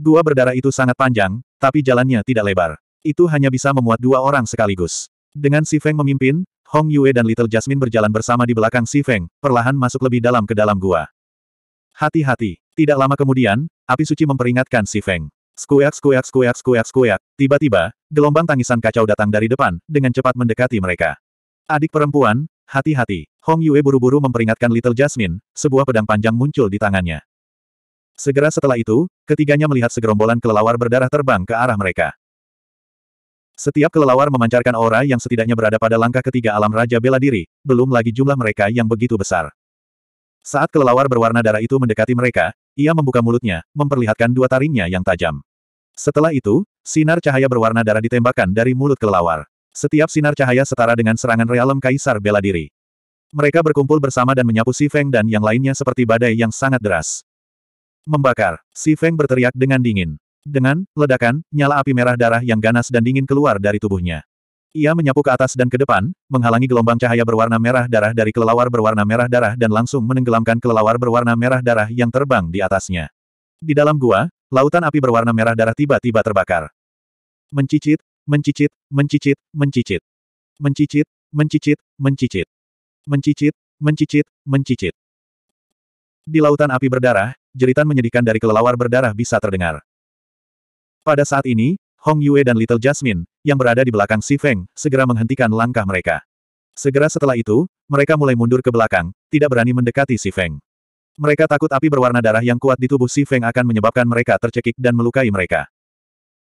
Gua berdarah itu sangat panjang, tapi jalannya tidak lebar. Itu hanya bisa memuat dua orang sekaligus. Dengan Si Feng memimpin, Hong Yue dan Little Jasmine berjalan bersama di belakang Si Feng, perlahan masuk lebih dalam ke dalam gua. Hati-hati. Tidak lama kemudian, api suci memperingatkan Si Feng. Skuyak skuyak skuyak skuyak skuyak. Tiba-tiba, gelombang tangisan kacau datang dari depan, dengan cepat mendekati mereka. Adik perempuan, hati-hati. Hong Yue buru-buru memperingatkan Little Jasmine, sebuah pedang panjang muncul di tangannya. Segera setelah itu, ketiganya melihat segerombolan kelelawar berdarah terbang ke arah mereka. Setiap kelelawar memancarkan aura yang setidaknya berada pada langkah ketiga alam Raja Bela Diri, belum lagi jumlah mereka yang begitu besar. Saat kelelawar berwarna darah itu mendekati mereka, ia membuka mulutnya, memperlihatkan dua taringnya yang tajam. Setelah itu, sinar cahaya berwarna darah ditembakkan dari mulut kelelawar. Setiap sinar cahaya setara dengan serangan realem Kaisar Bela Diri. Mereka berkumpul bersama dan menyapu Si Feng dan yang lainnya seperti badai yang sangat deras. Membakar. Si Feng berteriak dengan dingin. Dengan ledakan, nyala api merah darah yang ganas dan dingin keluar dari tubuhnya. Ia menyapu ke atas dan ke depan, menghalangi gelombang cahaya berwarna merah darah dari kelelawar berwarna merah darah dan langsung menenggelamkan kelelawar berwarna merah darah yang terbang di atasnya. Di dalam gua, lautan api berwarna merah darah tiba-tiba terbakar. Mencicit, mencicit, mencicit, mencicit. Mencicit, mencicit, mencicit. Mencicit, mencicit, mencicit. Di lautan api berdarah, jeritan menyedihkan dari kelelawar berdarah bisa terdengar. Pada saat ini, Hong Yue dan Little Jasmine, yang berada di belakang Si Feng, segera menghentikan langkah mereka. Segera setelah itu, mereka mulai mundur ke belakang, tidak berani mendekati Si Feng. Mereka takut api berwarna darah yang kuat di tubuh Si Feng akan menyebabkan mereka tercekik dan melukai mereka.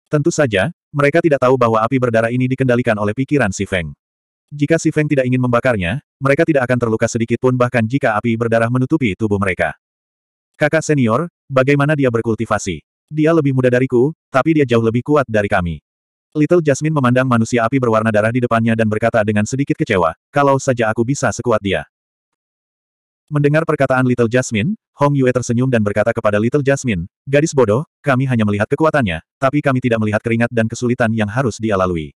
Tentu saja, mereka tidak tahu bahwa api berdarah ini dikendalikan oleh pikiran Si Feng. Jika Si Feng tidak ingin membakarnya, mereka tidak akan terluka sedikit pun bahkan jika api berdarah menutupi tubuh mereka. Kakak senior, bagaimana dia berkultivasi? Dia lebih muda dariku, tapi dia jauh lebih kuat dari kami. Little Jasmine memandang manusia api berwarna darah di depannya dan berkata dengan sedikit kecewa, kalau saja aku bisa sekuat dia. Mendengar perkataan Little Jasmine, Hong Yue tersenyum dan berkata kepada Little Jasmine, gadis bodoh, kami hanya melihat kekuatannya, tapi kami tidak melihat keringat dan kesulitan yang harus dia lalui.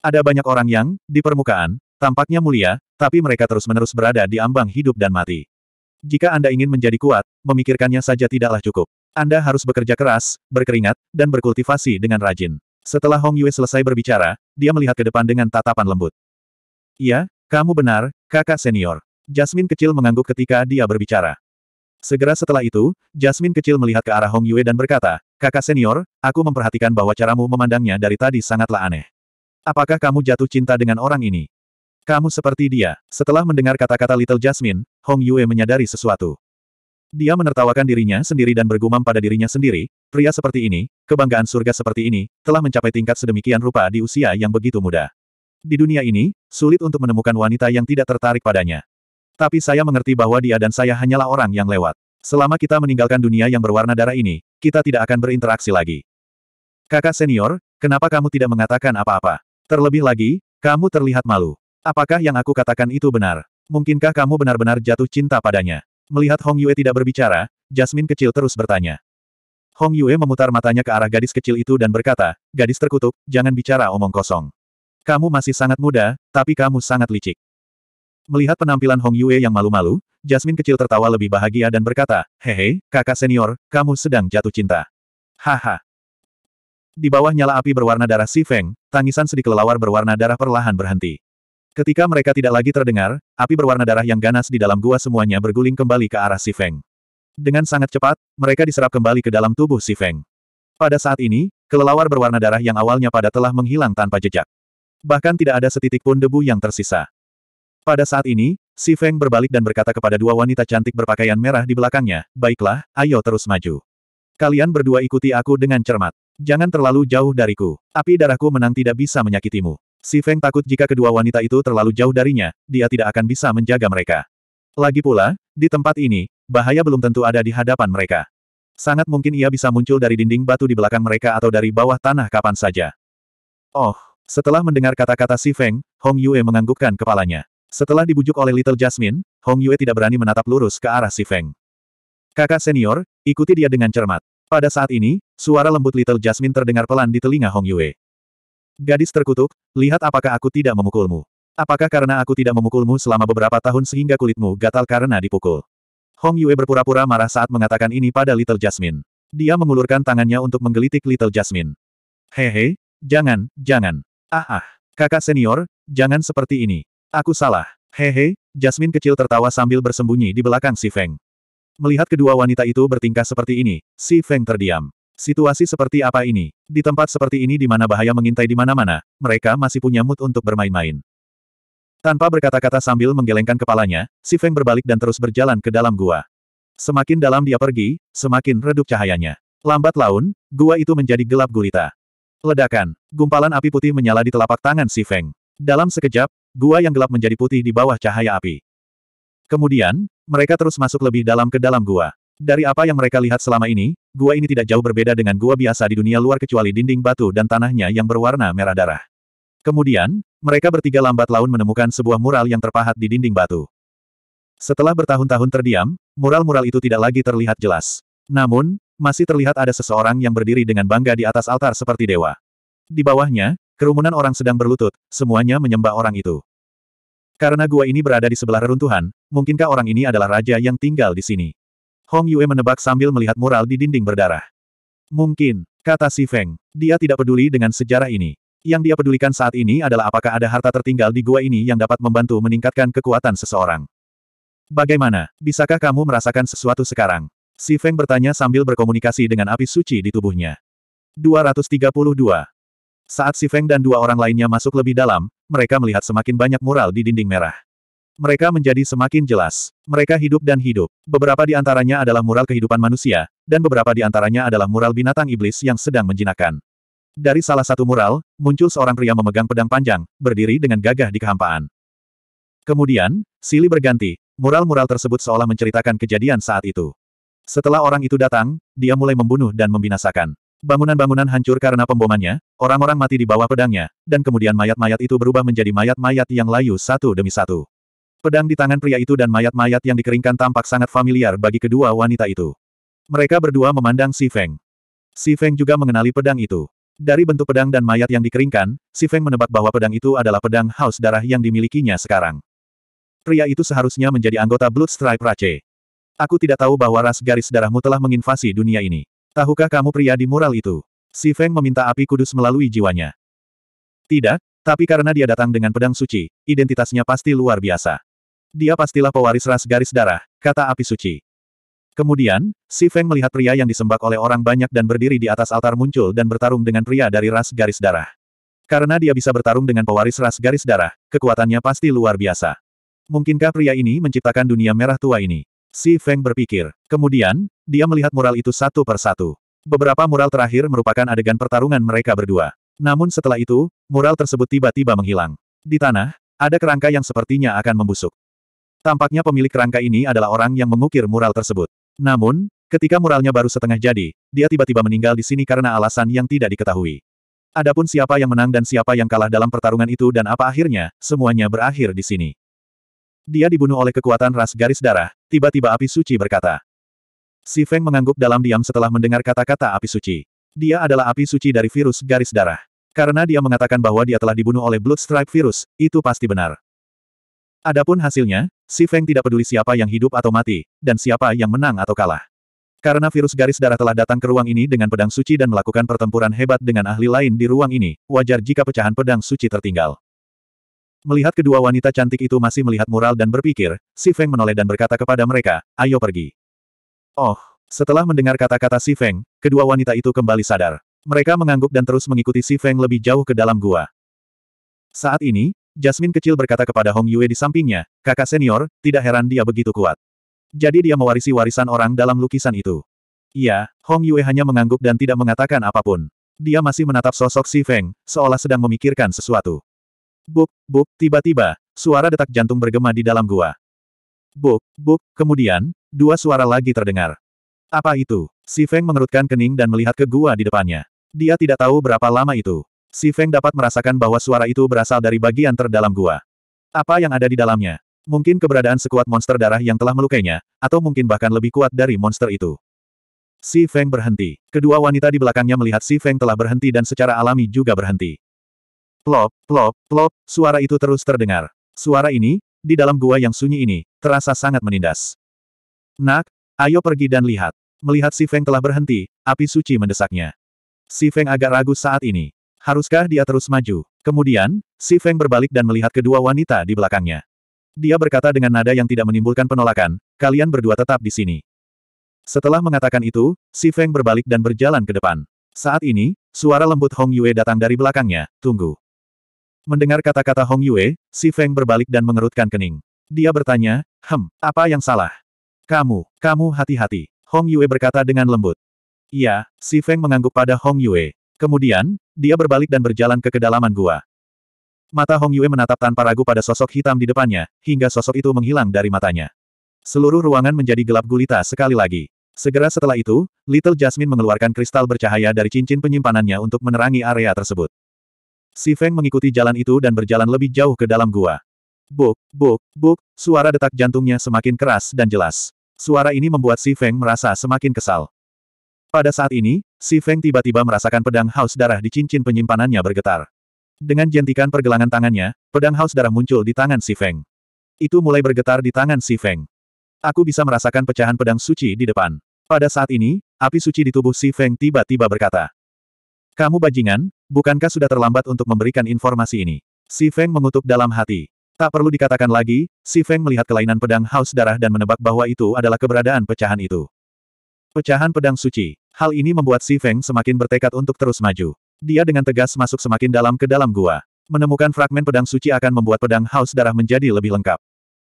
Ada banyak orang yang, di permukaan, tampaknya mulia, tapi mereka terus-menerus berada di ambang hidup dan mati. Jika Anda ingin menjadi kuat, memikirkannya saja tidaklah cukup. Anda harus bekerja keras, berkeringat, dan berkultivasi dengan rajin. Setelah Hong Yue selesai berbicara, dia melihat ke depan dengan tatapan lembut. Iya, kamu benar, kakak senior. Jasmine kecil mengangguk ketika dia berbicara. Segera setelah itu, Jasmine kecil melihat ke arah Hong Yue dan berkata, Kakak senior, aku memperhatikan bahwa caramu memandangnya dari tadi sangatlah aneh. Apakah kamu jatuh cinta dengan orang ini? Kamu seperti dia. Setelah mendengar kata-kata Little Jasmine, Hong Yue menyadari sesuatu. Dia menertawakan dirinya sendiri dan bergumam pada dirinya sendiri, pria seperti ini, kebanggaan surga seperti ini, telah mencapai tingkat sedemikian rupa di usia yang begitu muda. Di dunia ini, sulit untuk menemukan wanita yang tidak tertarik padanya. Tapi saya mengerti bahwa dia dan saya hanyalah orang yang lewat. Selama kita meninggalkan dunia yang berwarna darah ini, kita tidak akan berinteraksi lagi. Kakak senior, kenapa kamu tidak mengatakan apa-apa? Terlebih lagi, kamu terlihat malu. Apakah yang aku katakan itu benar? Mungkinkah kamu benar-benar jatuh cinta padanya? Melihat Hong Yue tidak berbicara, Jasmine kecil terus bertanya. Hong Yue memutar matanya ke arah gadis kecil itu dan berkata, gadis terkutuk, jangan bicara omong kosong. Kamu masih sangat muda, tapi kamu sangat licik. Melihat penampilan Hong Yue yang malu-malu, Jasmine kecil tertawa lebih bahagia dan berkata, Hehe, kakak senior, kamu sedang jatuh cinta. Haha. Di bawah nyala api berwarna darah Si Feng, tangisan sedikit kelelawar berwarna darah perlahan berhenti. Ketika mereka tidak lagi terdengar, api berwarna darah yang ganas di dalam gua semuanya berguling kembali ke arah Sifeng. Dengan sangat cepat, mereka diserap kembali ke dalam tubuh Sifeng. Pada saat ini, kelelawar berwarna darah yang awalnya pada telah menghilang tanpa jejak. Bahkan tidak ada setitik pun debu yang tersisa. Pada saat ini, Si Feng berbalik dan berkata kepada dua wanita cantik berpakaian merah di belakangnya, baiklah, ayo terus maju. Kalian berdua ikuti aku dengan cermat. Jangan terlalu jauh dariku. Api darahku menang tidak bisa menyakitimu. Si Feng takut jika kedua wanita itu terlalu jauh darinya, dia tidak akan bisa menjaga mereka. Lagi pula, di tempat ini, bahaya belum tentu ada di hadapan mereka. Sangat mungkin ia bisa muncul dari dinding batu di belakang mereka atau dari bawah tanah kapan saja. Oh, setelah mendengar kata-kata Si Feng, Hong Yue menganggukkan kepalanya. Setelah dibujuk oleh Little Jasmine, Hong Yue tidak berani menatap lurus ke arah Si Feng. Kakak senior, ikuti dia dengan cermat. Pada saat ini, suara lembut Little Jasmine terdengar pelan di telinga Hong Yue. Gadis terkutuk, lihat apakah aku tidak memukulmu. Apakah karena aku tidak memukulmu selama beberapa tahun sehingga kulitmu gatal karena dipukul? Hong Yue berpura-pura marah saat mengatakan ini pada Little Jasmine. Dia mengulurkan tangannya untuk menggelitik Little Jasmine. Hehe, jangan, jangan. Ah ah, kakak senior, jangan seperti ini. Aku salah. Hehe, Jasmine kecil tertawa sambil bersembunyi di belakang si Feng. Melihat kedua wanita itu bertingkah seperti ini, si Feng terdiam. Situasi seperti apa ini? Di tempat seperti ini di mana bahaya mengintai di mana-mana, mereka masih punya mood untuk bermain-main. Tanpa berkata-kata sambil menggelengkan kepalanya, si Feng berbalik dan terus berjalan ke dalam gua. Semakin dalam dia pergi, semakin redup cahayanya. Lambat laun, gua itu menjadi gelap gulita. Ledakan, gumpalan api putih menyala di telapak tangan si Feng. Dalam sekejap, gua yang gelap menjadi putih di bawah cahaya api. Kemudian, mereka terus masuk lebih dalam ke dalam gua. Dari apa yang mereka lihat selama ini, Gua ini tidak jauh berbeda dengan gua biasa di dunia luar kecuali dinding batu dan tanahnya yang berwarna merah darah. Kemudian, mereka bertiga lambat laun menemukan sebuah mural yang terpahat di dinding batu. Setelah bertahun-tahun terdiam, mural-mural itu tidak lagi terlihat jelas. Namun, masih terlihat ada seseorang yang berdiri dengan bangga di atas altar seperti dewa. Di bawahnya, kerumunan orang sedang berlutut, semuanya menyembah orang itu. Karena gua ini berada di sebelah reruntuhan, mungkinkah orang ini adalah raja yang tinggal di sini? Hong Yue menebak sambil melihat mural di dinding berdarah. Mungkin, kata si Feng, dia tidak peduli dengan sejarah ini. Yang dia pedulikan saat ini adalah apakah ada harta tertinggal di gua ini yang dapat membantu meningkatkan kekuatan seseorang. Bagaimana, bisakah kamu merasakan sesuatu sekarang? Si Feng bertanya sambil berkomunikasi dengan api suci di tubuhnya. 232. Saat Si Feng dan dua orang lainnya masuk lebih dalam, mereka melihat semakin banyak mural di dinding merah. Mereka menjadi semakin jelas. Mereka hidup dan hidup. Beberapa di antaranya adalah mural kehidupan manusia, dan beberapa di antaranya adalah mural binatang iblis yang sedang menjinakkan. Dari salah satu mural, muncul seorang pria memegang pedang panjang, berdiri dengan gagah di kehampaan. Kemudian, silih berganti, mural-mural tersebut seolah menceritakan kejadian saat itu. Setelah orang itu datang, dia mulai membunuh dan membinasakan. Bangunan-bangunan hancur karena pembomannya, orang-orang mati di bawah pedangnya, dan kemudian mayat-mayat itu berubah menjadi mayat-mayat yang layu satu demi satu. Pedang di tangan pria itu dan mayat-mayat yang dikeringkan tampak sangat familiar bagi kedua wanita itu. Mereka berdua memandang Si Feng. Si Feng juga mengenali pedang itu. Dari bentuk pedang dan mayat yang dikeringkan, Si Feng menebak bahwa pedang itu adalah pedang haus darah yang dimilikinya sekarang. Pria itu seharusnya menjadi anggota Blood Bloodstripe Rache. Aku tidak tahu bahwa ras garis darahmu telah menginvasi dunia ini. Tahukah kamu pria di mural itu? Si Feng meminta api kudus melalui jiwanya. Tidak, tapi karena dia datang dengan pedang suci, identitasnya pasti luar biasa. Dia pastilah pewaris ras garis darah, kata api suci. Kemudian, Si Feng melihat pria yang disembak oleh orang banyak dan berdiri di atas altar muncul dan bertarung dengan pria dari ras garis darah. Karena dia bisa bertarung dengan pewaris ras garis darah, kekuatannya pasti luar biasa. Mungkinkah pria ini menciptakan dunia merah tua ini? Si Feng berpikir. Kemudian, dia melihat mural itu satu per satu. Beberapa mural terakhir merupakan adegan pertarungan mereka berdua. Namun setelah itu, mural tersebut tiba-tiba menghilang. Di tanah, ada kerangka yang sepertinya akan membusuk. Tampaknya pemilik kerangka ini adalah orang yang mengukir mural tersebut. Namun, ketika muralnya baru setengah jadi, dia tiba-tiba meninggal di sini karena alasan yang tidak diketahui. Adapun siapa yang menang dan siapa yang kalah dalam pertarungan itu dan apa akhirnya, semuanya berakhir di sini. Dia dibunuh oleh kekuatan ras garis darah, tiba-tiba api suci berkata. Si Feng mengangguk dalam diam setelah mendengar kata-kata api suci. Dia adalah api suci dari virus garis darah. Karena dia mengatakan bahwa dia telah dibunuh oleh Blood Stripe virus, itu pasti benar. Adapun hasilnya, Si Feng tidak peduli siapa yang hidup atau mati, dan siapa yang menang atau kalah. Karena virus garis darah telah datang ke ruang ini dengan pedang suci dan melakukan pertempuran hebat dengan ahli lain di ruang ini, wajar jika pecahan pedang suci tertinggal. Melihat kedua wanita cantik itu masih melihat mural dan berpikir, Si Feng menoleh dan berkata kepada mereka, ayo pergi. Oh, setelah mendengar kata-kata Si Feng, kedua wanita itu kembali sadar. Mereka mengangguk dan terus mengikuti Si Feng lebih jauh ke dalam gua. Saat ini, Jasmine kecil berkata kepada Hong Yue di sampingnya, kakak senior, tidak heran dia begitu kuat. Jadi dia mewarisi warisan orang dalam lukisan itu. Iya, Hong Yue hanya mengangguk dan tidak mengatakan apapun. Dia masih menatap sosok Si Feng, seolah sedang memikirkan sesuatu. Buk, buk, tiba-tiba, suara detak jantung bergema di dalam gua. Buk, buk, kemudian, dua suara lagi terdengar. Apa itu? Si Feng mengerutkan kening dan melihat ke gua di depannya. Dia tidak tahu berapa lama itu. Si Feng dapat merasakan bahwa suara itu berasal dari bagian terdalam gua. Apa yang ada di dalamnya? Mungkin keberadaan sekuat monster darah yang telah melukainya, atau mungkin bahkan lebih kuat dari monster itu. Si Feng berhenti. Kedua wanita di belakangnya melihat Si Feng telah berhenti dan secara alami juga berhenti. Plop, plop, plop, suara itu terus terdengar. Suara ini, di dalam gua yang sunyi ini, terasa sangat menindas. Nak, ayo pergi dan lihat. Melihat Si Feng telah berhenti, api suci mendesaknya. Si Feng agak ragu saat ini. Haruskah dia terus maju? Kemudian, Si Feng berbalik dan melihat kedua wanita di belakangnya. Dia berkata dengan nada yang tidak menimbulkan penolakan, kalian berdua tetap di sini. Setelah mengatakan itu, Si Feng berbalik dan berjalan ke depan. Saat ini, suara lembut Hong Yue datang dari belakangnya, tunggu. Mendengar kata-kata Hong Yue, Si Feng berbalik dan mengerutkan kening. Dia bertanya, hem, apa yang salah? Kamu, kamu hati-hati. Hong Yue berkata dengan lembut. Iya, Si Feng mengangguk pada Hong Yue. Kemudian, dia berbalik dan berjalan ke kedalaman gua. Mata Hong Yue menatap tanpa ragu pada sosok hitam di depannya, hingga sosok itu menghilang dari matanya. Seluruh ruangan menjadi gelap gulita sekali lagi. Segera setelah itu, Little Jasmine mengeluarkan kristal bercahaya dari cincin penyimpanannya untuk menerangi area tersebut. Si Feng mengikuti jalan itu dan berjalan lebih jauh ke dalam gua. Buk, buk, buk, suara detak jantungnya semakin keras dan jelas. Suara ini membuat Si Feng merasa semakin kesal. Pada saat ini, Si Feng tiba-tiba merasakan pedang haus darah di cincin penyimpanannya bergetar. Dengan jentikan pergelangan tangannya, pedang haus darah muncul di tangan Si Feng. Itu mulai bergetar di tangan Si Feng. Aku bisa merasakan pecahan pedang suci di depan. Pada saat ini, api suci di tubuh Si Feng tiba-tiba berkata. Kamu bajingan, bukankah sudah terlambat untuk memberikan informasi ini? Si Feng mengutuk dalam hati. Tak perlu dikatakan lagi, Si Feng melihat kelainan pedang haus darah dan menebak bahwa itu adalah keberadaan pecahan itu. Pecahan pedang suci. Hal ini membuat Si Feng semakin bertekad untuk terus maju. Dia dengan tegas masuk semakin dalam ke dalam gua. Menemukan fragmen pedang suci akan membuat pedang haus darah menjadi lebih lengkap.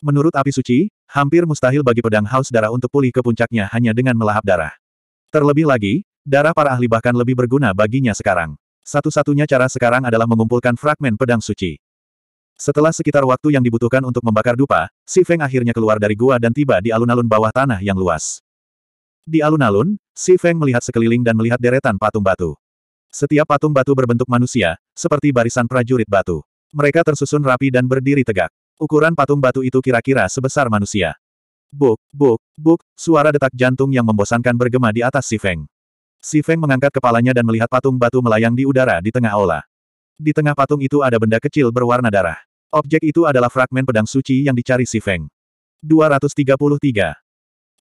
Menurut api suci, hampir mustahil bagi pedang haus darah untuk pulih ke puncaknya hanya dengan melahap darah. Terlebih lagi, darah para ahli bahkan lebih berguna baginya sekarang. Satu-satunya cara sekarang adalah mengumpulkan fragmen pedang suci. Setelah sekitar waktu yang dibutuhkan untuk membakar dupa, Si Feng akhirnya keluar dari gua dan tiba di alun-alun bawah tanah yang luas. Di alun-alun, Si Feng melihat sekeliling dan melihat deretan patung batu. Setiap patung batu berbentuk manusia, seperti barisan prajurit batu. Mereka tersusun rapi dan berdiri tegak. Ukuran patung batu itu kira-kira sebesar manusia. Buk, buk, buk, suara detak jantung yang membosankan bergema di atas Si Feng. Si Feng mengangkat kepalanya dan melihat patung batu melayang di udara di tengah aula. Di tengah patung itu ada benda kecil berwarna darah. Objek itu adalah fragmen pedang suci yang dicari Si Feng. 233.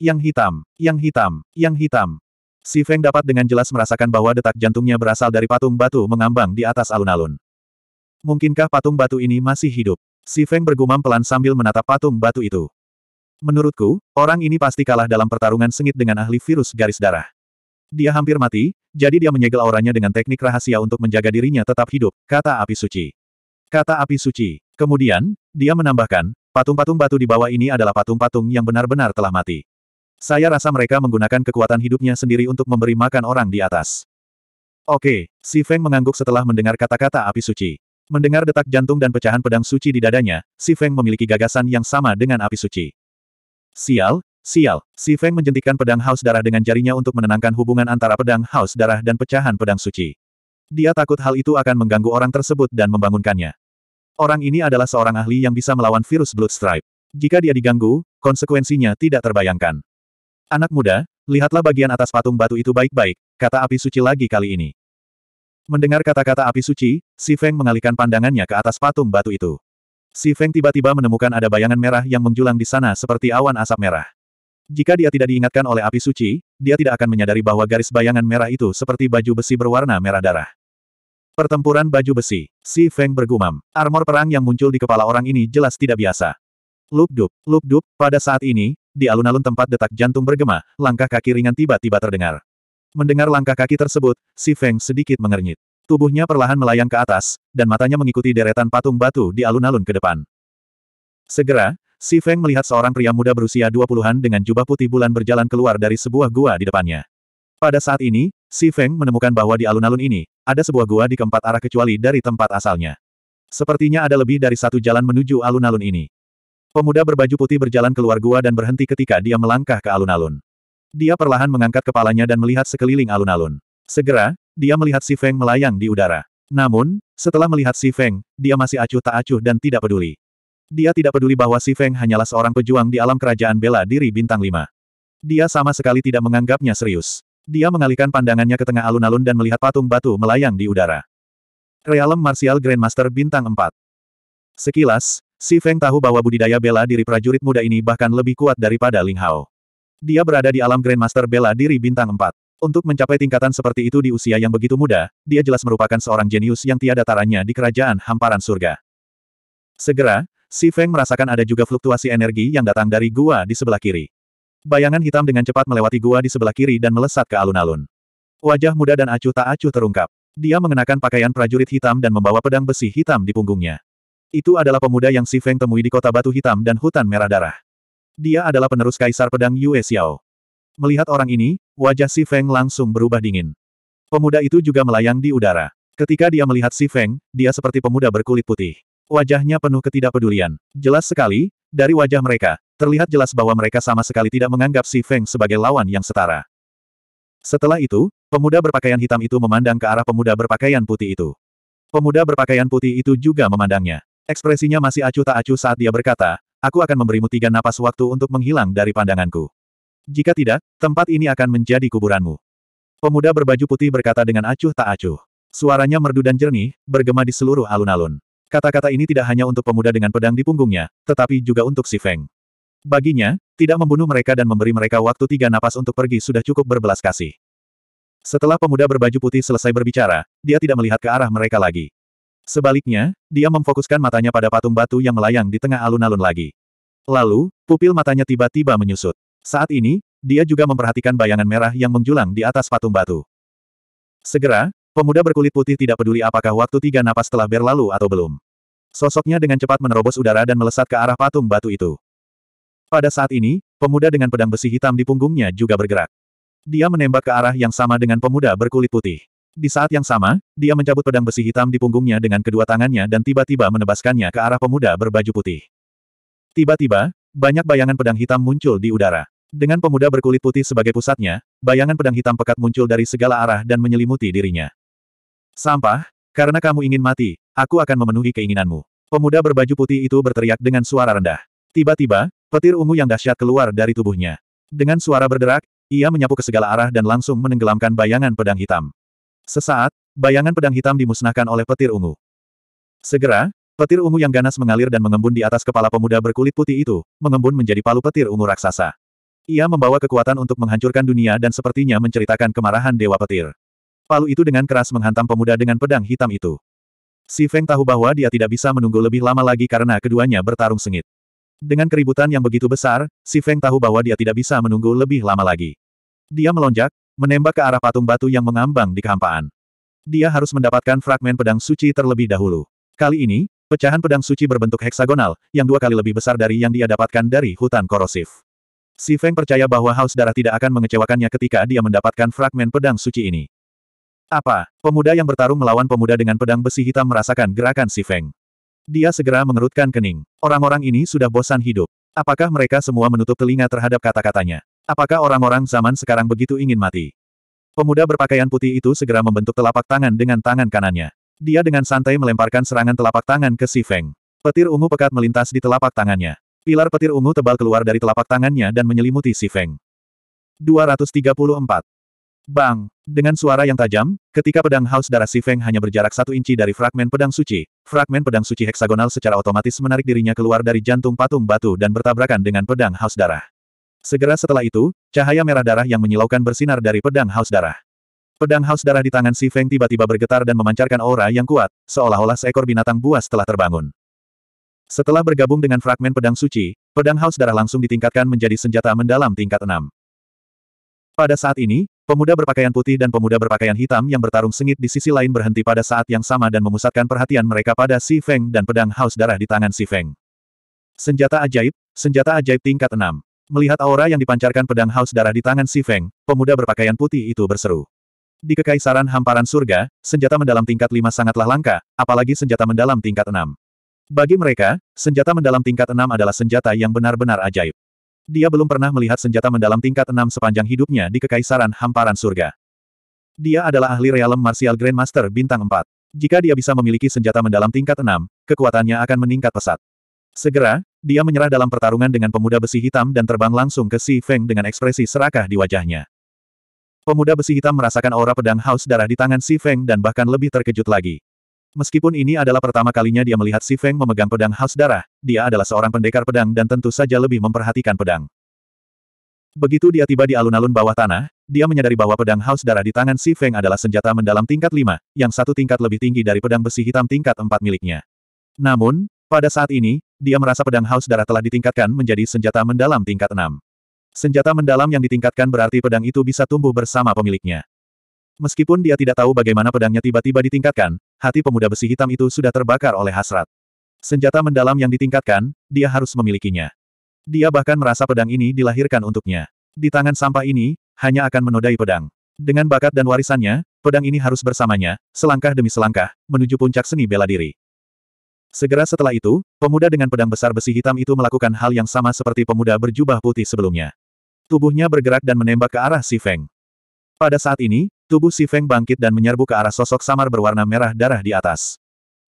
Yang hitam, yang hitam, yang hitam. Si Feng dapat dengan jelas merasakan bahwa detak jantungnya berasal dari patung batu mengambang di atas alun-alun. Mungkinkah patung batu ini masih hidup? Si Feng bergumam pelan sambil menatap patung batu itu. Menurutku, orang ini pasti kalah dalam pertarungan sengit dengan ahli virus garis darah. Dia hampir mati, jadi dia menyegel auranya dengan teknik rahasia untuk menjaga dirinya tetap hidup, kata api suci. Kata api suci. Kemudian, dia menambahkan, patung-patung batu di bawah ini adalah patung-patung yang benar-benar telah mati. Saya rasa mereka menggunakan kekuatan hidupnya sendiri untuk memberi makan orang di atas. Oke, Si Feng mengangguk setelah mendengar kata-kata api suci. Mendengar detak jantung dan pecahan pedang suci di dadanya, Si Feng memiliki gagasan yang sama dengan api suci. Sial, sial, Si Feng menjentikkan pedang haus darah dengan jarinya untuk menenangkan hubungan antara pedang haus darah dan pecahan pedang suci. Dia takut hal itu akan mengganggu orang tersebut dan membangunkannya. Orang ini adalah seorang ahli yang bisa melawan virus Blood Stripe. Jika dia diganggu, konsekuensinya tidak terbayangkan. Anak muda, lihatlah bagian atas patung batu itu baik-baik, kata api suci lagi kali ini. Mendengar kata-kata api suci, Si Feng mengalihkan pandangannya ke atas patung batu itu. Si Feng tiba-tiba menemukan ada bayangan merah yang menjulang di sana seperti awan asap merah. Jika dia tidak diingatkan oleh api suci, dia tidak akan menyadari bahwa garis bayangan merah itu seperti baju besi berwarna merah darah. Pertempuran baju besi, Si Feng bergumam. Armor perang yang muncul di kepala orang ini jelas tidak biasa. Lupdup, lupdup, pada saat ini, di alun-alun tempat detak jantung bergema, langkah kaki ringan tiba-tiba terdengar. Mendengar langkah kaki tersebut, si Feng sedikit mengernyit. Tubuhnya perlahan melayang ke atas, dan matanya mengikuti deretan patung batu di alun-alun ke depan. Segera, si Feng melihat seorang pria muda berusia 20-an dengan jubah putih bulan berjalan keluar dari sebuah gua di depannya. Pada saat ini, si Feng menemukan bahwa di alun-alun ini, ada sebuah gua di keempat arah kecuali dari tempat asalnya. Sepertinya ada lebih dari satu jalan menuju alun-alun ini. Pemuda berbaju putih berjalan keluar gua dan berhenti ketika dia melangkah ke alun-alun. Dia perlahan mengangkat kepalanya dan melihat sekeliling alun-alun. Segera, dia melihat Si Feng melayang di udara. Namun, setelah melihat Si Feng, dia masih acuh tak acuh dan tidak peduli. Dia tidak peduli bahwa Si Feng hanyalah seorang pejuang di alam kerajaan bela diri bintang lima. Dia sama sekali tidak menganggapnya serius. Dia mengalihkan pandangannya ke tengah alun-alun dan melihat patung batu melayang di udara. Realem Martial Grandmaster Bintang 4 Sekilas, Si Feng tahu bahwa budidaya bela diri prajurit muda ini bahkan lebih kuat daripada Ling Hao. Dia berada di alam Grandmaster bela diri bintang 4. Untuk mencapai tingkatan seperti itu di usia yang begitu muda, dia jelas merupakan seorang jenius yang tiada taranya di kerajaan hamparan surga. Segera, Si Feng merasakan ada juga fluktuasi energi yang datang dari gua di sebelah kiri. Bayangan hitam dengan cepat melewati gua di sebelah kiri dan melesat ke alun-alun. Wajah muda dan acuh tak acuh terungkap. Dia mengenakan pakaian prajurit hitam dan membawa pedang besi hitam di punggungnya. Itu adalah pemuda yang Si Feng temui di kota batu hitam dan hutan merah darah. Dia adalah penerus kaisar pedang Yue Xiao. Melihat orang ini, wajah Si Feng langsung berubah dingin. Pemuda itu juga melayang di udara. Ketika dia melihat Si Feng, dia seperti pemuda berkulit putih. Wajahnya penuh ketidakpedulian. Jelas sekali, dari wajah mereka, terlihat jelas bahwa mereka sama sekali tidak menganggap Si Feng sebagai lawan yang setara. Setelah itu, pemuda berpakaian hitam itu memandang ke arah pemuda berpakaian putih itu. Pemuda berpakaian putih itu juga memandangnya. Ekspresinya masih acuh tak acuh saat dia berkata, aku akan memberimu tiga napas waktu untuk menghilang dari pandanganku. Jika tidak, tempat ini akan menjadi kuburanmu. Pemuda berbaju putih berkata dengan acuh tak acuh. Suaranya merdu dan jernih, bergema di seluruh alun-alun. Kata-kata ini tidak hanya untuk pemuda dengan pedang di punggungnya, tetapi juga untuk si Feng. Baginya, tidak membunuh mereka dan memberi mereka waktu tiga napas untuk pergi sudah cukup berbelas kasih. Setelah pemuda berbaju putih selesai berbicara, dia tidak melihat ke arah mereka lagi. Sebaliknya, dia memfokuskan matanya pada patung batu yang melayang di tengah alun-alun lagi. Lalu, pupil matanya tiba-tiba menyusut. Saat ini, dia juga memperhatikan bayangan merah yang menjulang di atas patung batu. Segera, pemuda berkulit putih tidak peduli apakah waktu tiga napas telah berlalu atau belum. Sosoknya dengan cepat menerobos udara dan melesat ke arah patung batu itu. Pada saat ini, pemuda dengan pedang besi hitam di punggungnya juga bergerak. Dia menembak ke arah yang sama dengan pemuda berkulit putih. Di saat yang sama, dia mencabut pedang besi hitam di punggungnya dengan kedua tangannya dan tiba-tiba menebaskannya ke arah pemuda berbaju putih. Tiba-tiba, banyak bayangan pedang hitam muncul di udara. Dengan pemuda berkulit putih sebagai pusatnya, bayangan pedang hitam pekat muncul dari segala arah dan menyelimuti dirinya. Sampah, karena kamu ingin mati, aku akan memenuhi keinginanmu. Pemuda berbaju putih itu berteriak dengan suara rendah. Tiba-tiba, petir ungu yang dahsyat keluar dari tubuhnya. Dengan suara berderak, ia menyapu ke segala arah dan langsung menenggelamkan bayangan pedang hitam. Sesaat, bayangan pedang hitam dimusnahkan oleh petir ungu. Segera, petir ungu yang ganas mengalir dan mengembun di atas kepala pemuda berkulit putih itu, mengembun menjadi palu petir ungu raksasa. Ia membawa kekuatan untuk menghancurkan dunia dan sepertinya menceritakan kemarahan Dewa Petir. Palu itu dengan keras menghantam pemuda dengan pedang hitam itu. Si Feng tahu bahwa dia tidak bisa menunggu lebih lama lagi karena keduanya bertarung sengit. Dengan keributan yang begitu besar, si Feng tahu bahwa dia tidak bisa menunggu lebih lama lagi. Dia melonjak, menembak ke arah patung batu yang mengambang di kehampaan. Dia harus mendapatkan fragmen pedang suci terlebih dahulu. Kali ini, pecahan pedang suci berbentuk heksagonal, yang dua kali lebih besar dari yang dia dapatkan dari hutan korosif. Si Feng percaya bahwa haus darah tidak akan mengecewakannya ketika dia mendapatkan fragmen pedang suci ini. Apa? Pemuda yang bertarung melawan pemuda dengan pedang besi hitam merasakan gerakan si Feng. Dia segera mengerutkan kening. Orang-orang ini sudah bosan hidup. Apakah mereka semua menutup telinga terhadap kata-katanya? Apakah orang-orang zaman sekarang begitu ingin mati? Pemuda berpakaian putih itu segera membentuk telapak tangan dengan tangan kanannya. Dia dengan santai melemparkan serangan telapak tangan ke Si Feng. Petir ungu pekat melintas di telapak tangannya. Pilar petir ungu tebal keluar dari telapak tangannya dan menyelimuti Si Feng. 234. Bang! Dengan suara yang tajam, ketika pedang haus darah Si Feng hanya berjarak satu inci dari fragmen pedang suci, fragmen pedang suci heksagonal secara otomatis menarik dirinya keluar dari jantung patung batu dan bertabrakan dengan pedang haus darah. Segera setelah itu, cahaya merah darah yang menyilaukan bersinar dari pedang haus darah. Pedang haus darah di tangan Si Feng tiba-tiba bergetar dan memancarkan aura yang kuat, seolah-olah seekor binatang buas telah terbangun. Setelah bergabung dengan fragmen pedang suci, pedang haus darah langsung ditingkatkan menjadi senjata mendalam tingkat 6. Pada saat ini, pemuda berpakaian putih dan pemuda berpakaian hitam yang bertarung sengit di sisi lain berhenti pada saat yang sama dan memusatkan perhatian mereka pada Si Feng dan pedang haus darah di tangan Si Feng. Senjata ajaib, senjata ajaib tingkat 6. Melihat aura yang dipancarkan pedang haus darah di tangan Si Feng, pemuda berpakaian putih itu berseru. Di kekaisaran hamparan surga, senjata mendalam tingkat 5 sangatlah langka, apalagi senjata mendalam tingkat 6. Bagi mereka, senjata mendalam tingkat 6 adalah senjata yang benar-benar ajaib. Dia belum pernah melihat senjata mendalam tingkat 6 sepanjang hidupnya di kekaisaran hamparan surga. Dia adalah ahli realem martial grandmaster bintang 4. Jika dia bisa memiliki senjata mendalam tingkat 6, kekuatannya akan meningkat pesat. Segera, dia menyerah dalam pertarungan dengan pemuda besi hitam dan terbang langsung ke Si Feng dengan ekspresi serakah di wajahnya. Pemuda besi hitam merasakan aura pedang haus darah di tangan Si Feng dan bahkan lebih terkejut lagi. Meskipun ini adalah pertama kalinya dia melihat Si Feng memegang pedang haus darah, dia adalah seorang pendekar pedang dan tentu saja lebih memperhatikan pedang. Begitu dia tiba di alun-alun bawah tanah, dia menyadari bahwa pedang haus darah di tangan Si Feng adalah senjata mendalam tingkat 5, yang satu tingkat lebih tinggi dari pedang besi hitam tingkat 4 miliknya. Namun, pada saat ini, dia merasa pedang haus darah telah ditingkatkan menjadi senjata mendalam tingkat 6. Senjata mendalam yang ditingkatkan berarti pedang itu bisa tumbuh bersama pemiliknya. Meskipun dia tidak tahu bagaimana pedangnya tiba-tiba ditingkatkan, hati pemuda besi hitam itu sudah terbakar oleh hasrat. Senjata mendalam yang ditingkatkan, dia harus memilikinya. Dia bahkan merasa pedang ini dilahirkan untuknya. Di tangan sampah ini, hanya akan menodai pedang. Dengan bakat dan warisannya, pedang ini harus bersamanya, selangkah demi selangkah, menuju puncak seni bela diri. Segera setelah itu, pemuda dengan pedang besar besi hitam itu melakukan hal yang sama seperti pemuda berjubah putih sebelumnya. Tubuhnya bergerak dan menembak ke arah Si Feng. Pada saat ini, tubuh Si Feng bangkit dan menyerbu ke arah sosok samar berwarna merah darah di atas.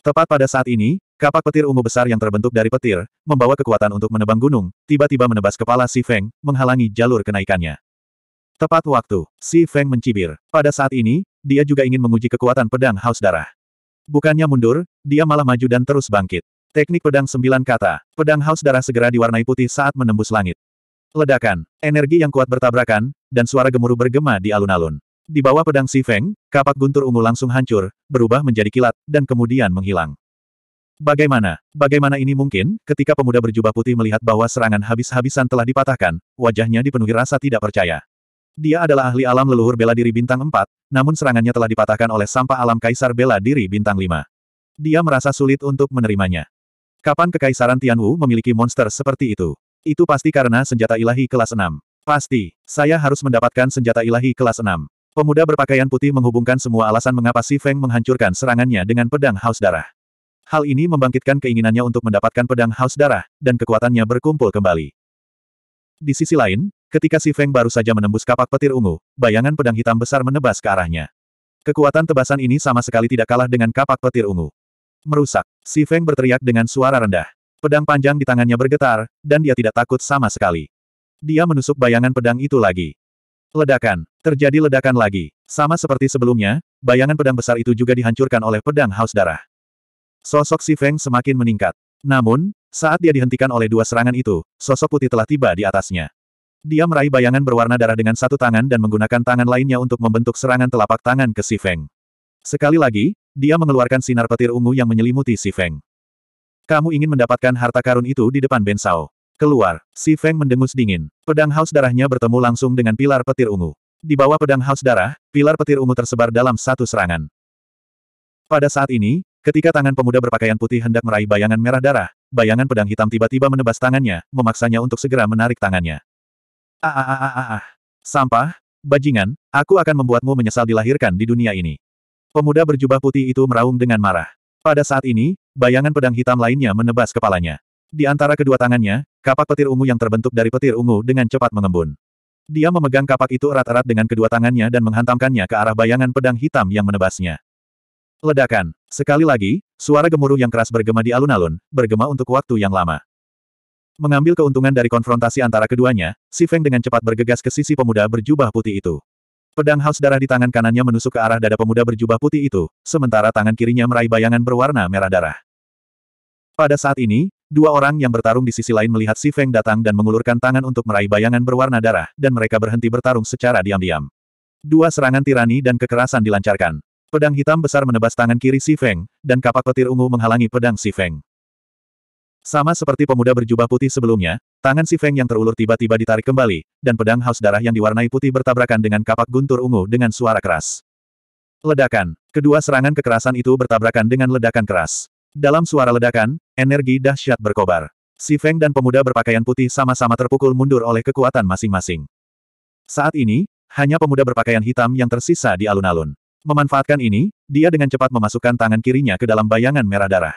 Tepat pada saat ini, kapak petir ungu besar yang terbentuk dari petir, membawa kekuatan untuk menebang gunung, tiba-tiba menebas kepala Si Feng, menghalangi jalur kenaikannya. Tepat waktu, Si Feng mencibir. Pada saat ini, dia juga ingin menguji kekuatan pedang haus darah. Bukannya mundur, dia malah maju dan terus bangkit. Teknik pedang sembilan kata, pedang haus darah segera diwarnai putih saat menembus langit. Ledakan, energi yang kuat bertabrakan, dan suara gemuruh bergema di alun-alun. Di bawah pedang Si Feng, kapak guntur ungu langsung hancur, berubah menjadi kilat, dan kemudian menghilang. Bagaimana? Bagaimana ini mungkin? Ketika pemuda berjubah putih melihat bahwa serangan habis-habisan telah dipatahkan, wajahnya dipenuhi rasa tidak percaya. Dia adalah ahli alam leluhur bela diri bintang 4, namun serangannya telah dipatahkan oleh sampah alam kaisar bela diri bintang 5. Dia merasa sulit untuk menerimanya. Kapan kekaisaran Tianwu memiliki monster seperti itu? Itu pasti karena senjata ilahi kelas 6. Pasti, saya harus mendapatkan senjata ilahi kelas 6. Pemuda berpakaian putih menghubungkan semua alasan mengapa Si Feng menghancurkan serangannya dengan pedang haus darah. Hal ini membangkitkan keinginannya untuk mendapatkan pedang haus darah, dan kekuatannya berkumpul kembali. Di sisi lain, Ketika si Feng baru saja menembus kapak petir ungu, bayangan pedang hitam besar menebas ke arahnya. Kekuatan tebasan ini sama sekali tidak kalah dengan kapak petir ungu. Merusak, si Feng berteriak dengan suara rendah. Pedang panjang di tangannya bergetar, dan dia tidak takut sama sekali. Dia menusuk bayangan pedang itu lagi. Ledakan. Terjadi ledakan lagi. Sama seperti sebelumnya, bayangan pedang besar itu juga dihancurkan oleh pedang haus darah. Sosok Si Feng semakin meningkat. Namun, saat dia dihentikan oleh dua serangan itu, sosok putih telah tiba di atasnya. Dia meraih bayangan berwarna darah dengan satu tangan dan menggunakan tangan lainnya untuk membentuk serangan telapak tangan ke Si Feng. Sekali lagi, dia mengeluarkan sinar petir ungu yang menyelimuti Si Feng. Kamu ingin mendapatkan harta karun itu di depan Ben Sao. Keluar, Si Feng mendengus dingin. Pedang haus darahnya bertemu langsung dengan pilar petir ungu. Di bawah pedang haus darah, pilar petir ungu tersebar dalam satu serangan. Pada saat ini, ketika tangan pemuda berpakaian putih hendak meraih bayangan merah darah, bayangan pedang hitam tiba-tiba menebas tangannya, memaksanya untuk segera menarik tangannya. Ah, Sampah, bajingan, aku akan membuatmu menyesal dilahirkan di dunia ini. Pemuda berjubah putih itu meraung dengan marah. Pada saat ini, bayangan pedang hitam lainnya menebas kepalanya. Di antara kedua tangannya, kapak petir ungu yang terbentuk dari petir ungu dengan cepat mengembun. Dia memegang kapak itu erat-erat dengan kedua tangannya dan menghantamkannya ke arah bayangan pedang hitam yang menebasnya. Ledakan. Sekali lagi, suara gemuruh yang keras bergema di alun-alun, bergema untuk waktu yang lama. Mengambil keuntungan dari konfrontasi antara keduanya, Si Feng dengan cepat bergegas ke sisi pemuda berjubah putih itu. Pedang haus darah di tangan kanannya menusuk ke arah dada pemuda berjubah putih itu, sementara tangan kirinya meraih bayangan berwarna merah darah. Pada saat ini, dua orang yang bertarung di sisi lain melihat Si Feng datang dan mengulurkan tangan untuk meraih bayangan berwarna darah, dan mereka berhenti bertarung secara diam-diam. Dua serangan tirani dan kekerasan dilancarkan. Pedang hitam besar menebas tangan kiri Si Feng, dan kapak petir ungu menghalangi pedang Si Feng. Sama seperti pemuda berjubah putih sebelumnya, tangan si Feng yang terulur tiba-tiba ditarik kembali, dan pedang haus darah yang diwarnai putih bertabrakan dengan kapak guntur ungu dengan suara keras. Ledakan. Kedua serangan kekerasan itu bertabrakan dengan ledakan keras. Dalam suara ledakan, energi dahsyat berkobar. Si Feng dan pemuda berpakaian putih sama-sama terpukul mundur oleh kekuatan masing-masing. Saat ini, hanya pemuda berpakaian hitam yang tersisa di alun-alun. Memanfaatkan ini, dia dengan cepat memasukkan tangan kirinya ke dalam bayangan merah darah.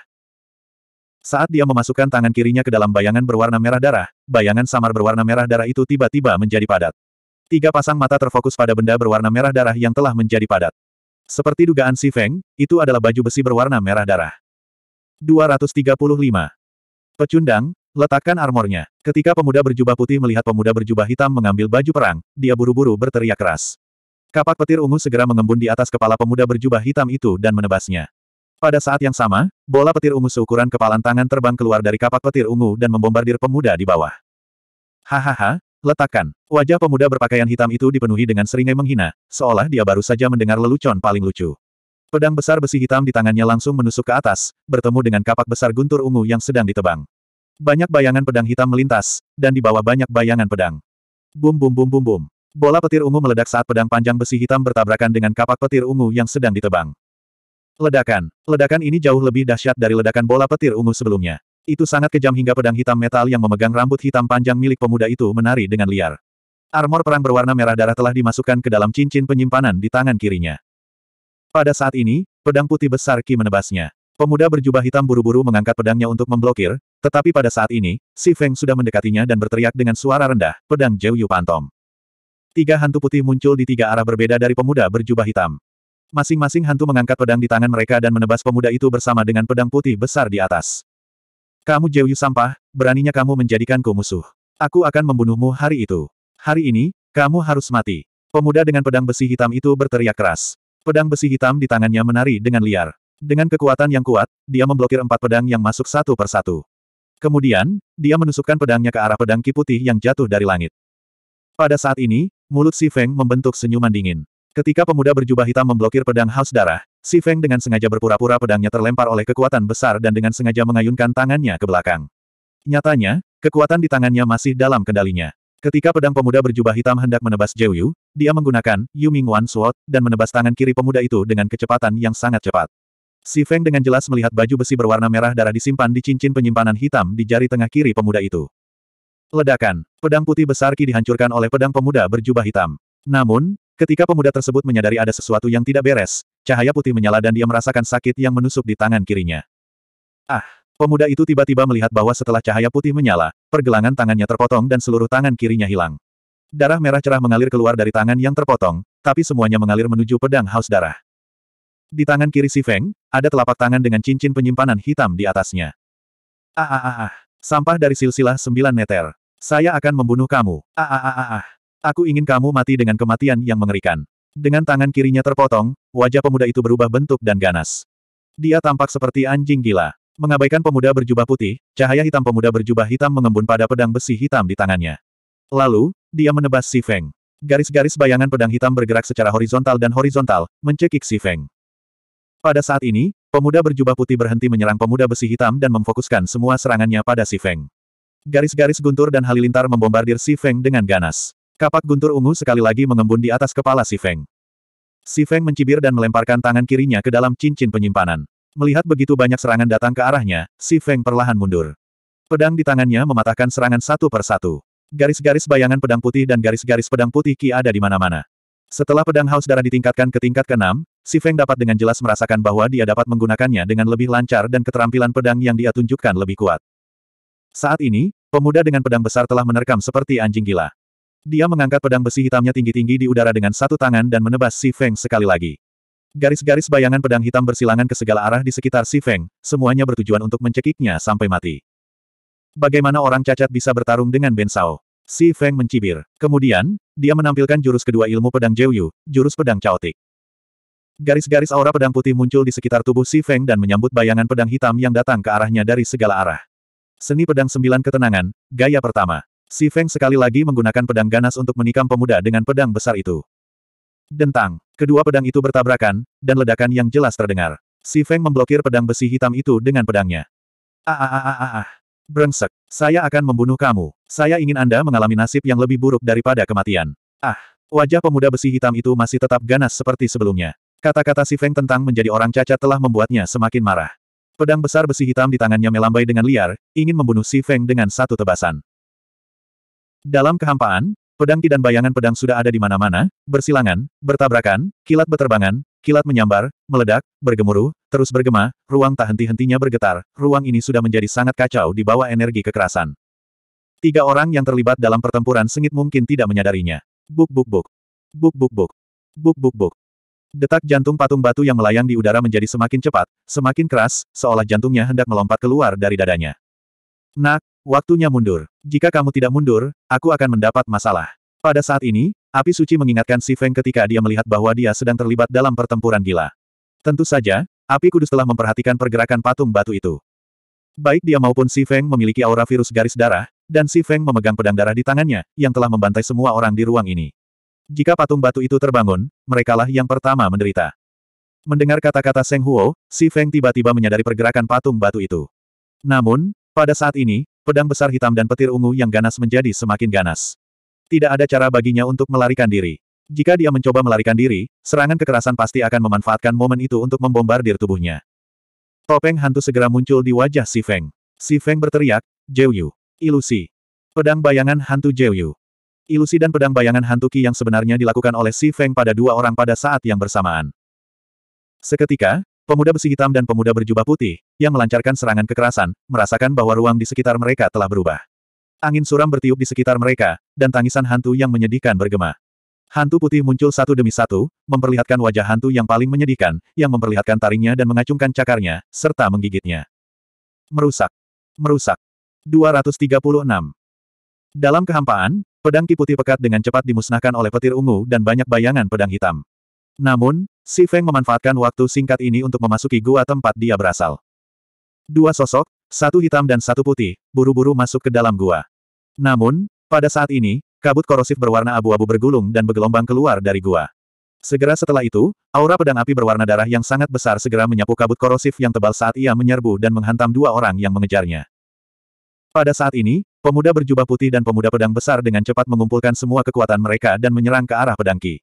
Saat dia memasukkan tangan kirinya ke dalam bayangan berwarna merah darah, bayangan samar berwarna merah darah itu tiba-tiba menjadi padat. Tiga pasang mata terfokus pada benda berwarna merah darah yang telah menjadi padat. Seperti dugaan si Feng, itu adalah baju besi berwarna merah darah. 235. Pecundang, letakkan armornya. Ketika pemuda berjubah putih melihat pemuda berjubah hitam mengambil baju perang, dia buru-buru berteriak keras. Kapak petir ungu segera mengembun di atas kepala pemuda berjubah hitam itu dan menebasnya. Pada saat yang sama, bola petir ungu seukuran kepalan tangan terbang keluar dari kapak petir ungu dan membombardir pemuda di bawah. Hahaha, letakkan. Wajah pemuda berpakaian hitam itu dipenuhi dengan seringai menghina, seolah dia baru saja mendengar lelucon paling lucu. Pedang besar besi hitam di tangannya langsung menusuk ke atas, bertemu dengan kapak besar guntur ungu yang sedang ditebang. Banyak bayangan pedang hitam melintas, dan di bawah banyak bayangan pedang. Bum bum bum bum bum. Bola petir ungu meledak saat pedang panjang besi hitam bertabrakan dengan kapak petir ungu yang sedang ditebang. Ledakan. Ledakan ini jauh lebih dahsyat dari ledakan bola petir ungu sebelumnya. Itu sangat kejam hingga pedang hitam metal yang memegang rambut hitam panjang milik pemuda itu menari dengan liar. Armor perang berwarna merah darah telah dimasukkan ke dalam cincin penyimpanan di tangan kirinya. Pada saat ini, pedang putih besar Ki menebasnya. Pemuda berjubah hitam buru-buru mengangkat pedangnya untuk memblokir, tetapi pada saat ini, Si Feng sudah mendekatinya dan berteriak dengan suara rendah, pedang Jeyu Pantom. Tiga hantu putih muncul di tiga arah berbeda dari pemuda berjubah hitam. Masing-masing hantu mengangkat pedang di tangan mereka dan menebas pemuda itu bersama dengan pedang putih besar di atas. Kamu jeuyu sampah, beraninya kamu menjadikanku musuh. Aku akan membunuhmu hari itu. Hari ini, kamu harus mati. Pemuda dengan pedang besi hitam itu berteriak keras. Pedang besi hitam di tangannya menari dengan liar. Dengan kekuatan yang kuat, dia memblokir empat pedang yang masuk satu persatu. Kemudian, dia menusukkan pedangnya ke arah pedang Ki Putih yang jatuh dari langit. Pada saat ini, mulut Si Feng membentuk senyuman dingin. Ketika pemuda berjubah hitam memblokir pedang haus darah, Si Feng dengan sengaja berpura-pura pedangnya terlempar oleh kekuatan besar dan dengan sengaja mengayunkan tangannya ke belakang. Nyatanya, kekuatan di tangannya masih dalam kendalinya. Ketika pedang pemuda berjubah hitam hendak menebas Zhou dia menggunakan Yu Ming Wan Sword dan menebas tangan kiri pemuda itu dengan kecepatan yang sangat cepat. Si Feng dengan jelas melihat baju besi berwarna merah darah disimpan di cincin penyimpanan hitam di jari tengah kiri pemuda itu. Ledakan, pedang putih besar Ki dihancurkan oleh pedang pemuda berjubah hitam. Namun, Ketika pemuda tersebut menyadari ada sesuatu yang tidak beres, cahaya putih menyala dan dia merasakan sakit yang menusuk di tangan kirinya. Ah! Pemuda itu tiba-tiba melihat bahwa setelah cahaya putih menyala, pergelangan tangannya terpotong dan seluruh tangan kirinya hilang. Darah merah cerah mengalir keluar dari tangan yang terpotong, tapi semuanya mengalir menuju pedang haus darah. Di tangan kiri si Feng, ada telapak tangan dengan cincin penyimpanan hitam di atasnya. Ah ah ah ah, sampah dari silsilah sembilan meter. Saya akan membunuh kamu. Ah ah ah ah ah. Aku ingin kamu mati dengan kematian yang mengerikan. Dengan tangan kirinya terpotong, wajah pemuda itu berubah bentuk dan ganas. Dia tampak seperti anjing gila. Mengabaikan pemuda berjubah putih, cahaya hitam pemuda berjubah hitam mengembun pada pedang besi hitam di tangannya. Lalu, dia menebas Si Feng. Garis-garis bayangan pedang hitam bergerak secara horizontal dan horizontal, mencekik Si Feng. Pada saat ini, pemuda berjubah putih berhenti menyerang pemuda besi hitam dan memfokuskan semua serangannya pada Si Feng. Garis-garis guntur dan halilintar membombardir Si Feng dengan ganas. Kapak guntur ungu sekali lagi mengembun di atas kepala Si Feng. Si Feng mencibir dan melemparkan tangan kirinya ke dalam cincin penyimpanan. Melihat begitu banyak serangan datang ke arahnya, Si Feng perlahan mundur. Pedang di tangannya mematahkan serangan satu per satu. Garis-garis bayangan pedang putih dan garis-garis pedang putih Ki ada di mana-mana. Setelah pedang haus darah ditingkatkan ke tingkat ke-6, Si Feng dapat dengan jelas merasakan bahwa dia dapat menggunakannya dengan lebih lancar dan keterampilan pedang yang dia tunjukkan lebih kuat. Saat ini, pemuda dengan pedang besar telah menerkam seperti anjing gila. Dia mengangkat pedang besi hitamnya tinggi-tinggi di udara dengan satu tangan dan menebas Si Feng sekali lagi. Garis-garis bayangan pedang hitam bersilangan ke segala arah di sekitar Si Feng, semuanya bertujuan untuk mencekiknya sampai mati. Bagaimana orang cacat bisa bertarung dengan Ben Sao? Si Feng mencibir. Kemudian, dia menampilkan jurus kedua ilmu pedang Jiu jurus pedang caotik. Garis-garis aura pedang putih muncul di sekitar tubuh Si Feng dan menyambut bayangan pedang hitam yang datang ke arahnya dari segala arah. Seni pedang sembilan ketenangan, gaya pertama. Si Feng sekali lagi menggunakan pedang ganas untuk menikam pemuda dengan pedang besar itu. Dentang. Kedua pedang itu bertabrakan, dan ledakan yang jelas terdengar. Si Feng memblokir pedang besi hitam itu dengan pedangnya. Ah ah ah ah ah. ah, Brengsek. Saya akan membunuh kamu. Saya ingin Anda mengalami nasib yang lebih buruk daripada kematian. Ah. Wajah pemuda besi hitam itu masih tetap ganas seperti sebelumnya. Kata-kata Si Feng tentang menjadi orang cacat telah membuatnya semakin marah. Pedang besar besi hitam di tangannya melambai dengan liar, ingin membunuh Si Feng dengan satu tebasan. Dalam kehampaan, pedang ki dan bayangan pedang sudah ada di mana-mana, bersilangan, bertabrakan, kilat beterbangan, kilat menyambar, meledak, bergemuruh, terus bergema, ruang tak henti-hentinya bergetar, ruang ini sudah menjadi sangat kacau di bawah energi kekerasan. Tiga orang yang terlibat dalam pertempuran sengit mungkin tidak menyadarinya. Buk buk buk. Buk buk buk. Buk buk buk. Detak jantung patung batu yang melayang di udara menjadi semakin cepat, semakin keras, seolah jantungnya hendak melompat keluar dari dadanya. Nak, Waktunya mundur. Jika kamu tidak mundur, aku akan mendapat masalah. Pada saat ini, api suci mengingatkan si Feng ketika dia melihat bahwa dia sedang terlibat dalam pertempuran gila. Tentu saja, api kudus telah memperhatikan pergerakan patung batu itu. Baik dia maupun si Feng memiliki aura virus garis darah, dan si Feng memegang pedang darah di tangannya, yang telah membantai semua orang di ruang ini. Jika patung batu itu terbangun, merekalah yang pertama menderita. Mendengar kata-kata Seng Huo, si Feng tiba-tiba menyadari pergerakan patung batu itu. Namun, pada saat ini, Pedang besar hitam dan petir ungu yang ganas menjadi semakin ganas. Tidak ada cara baginya untuk melarikan diri. Jika dia mencoba melarikan diri, serangan kekerasan pasti akan memanfaatkan momen itu untuk membombardir tubuhnya. Topeng hantu segera muncul di wajah Si Feng. Si Feng berteriak, Yu, Ilusi. Pedang bayangan hantu Yu, Ilusi dan pedang bayangan hantu Qi yang sebenarnya dilakukan oleh Si Feng pada dua orang pada saat yang bersamaan. Seketika, Pemuda besi hitam dan pemuda berjubah putih, yang melancarkan serangan kekerasan, merasakan bahwa ruang di sekitar mereka telah berubah. Angin suram bertiup di sekitar mereka, dan tangisan hantu yang menyedihkan bergema. Hantu putih muncul satu demi satu, memperlihatkan wajah hantu yang paling menyedihkan, yang memperlihatkan taringnya dan mengacungkan cakarnya, serta menggigitnya. Merusak. Merusak. 236. Dalam kehampaan, pedang ki pekat dengan cepat dimusnahkan oleh petir ungu dan banyak bayangan pedang hitam. Namun, Si Feng memanfaatkan waktu singkat ini untuk memasuki gua tempat dia berasal. Dua sosok, satu hitam dan satu putih, buru-buru masuk ke dalam gua. Namun, pada saat ini, kabut korosif berwarna abu-abu bergulung dan bergelombang keluar dari gua. Segera setelah itu, aura pedang api berwarna darah yang sangat besar segera menyapu kabut korosif yang tebal saat ia menyerbu dan menghantam dua orang yang mengejarnya. Pada saat ini, pemuda berjubah putih dan pemuda pedang besar dengan cepat mengumpulkan semua kekuatan mereka dan menyerang ke arah pedang Ki.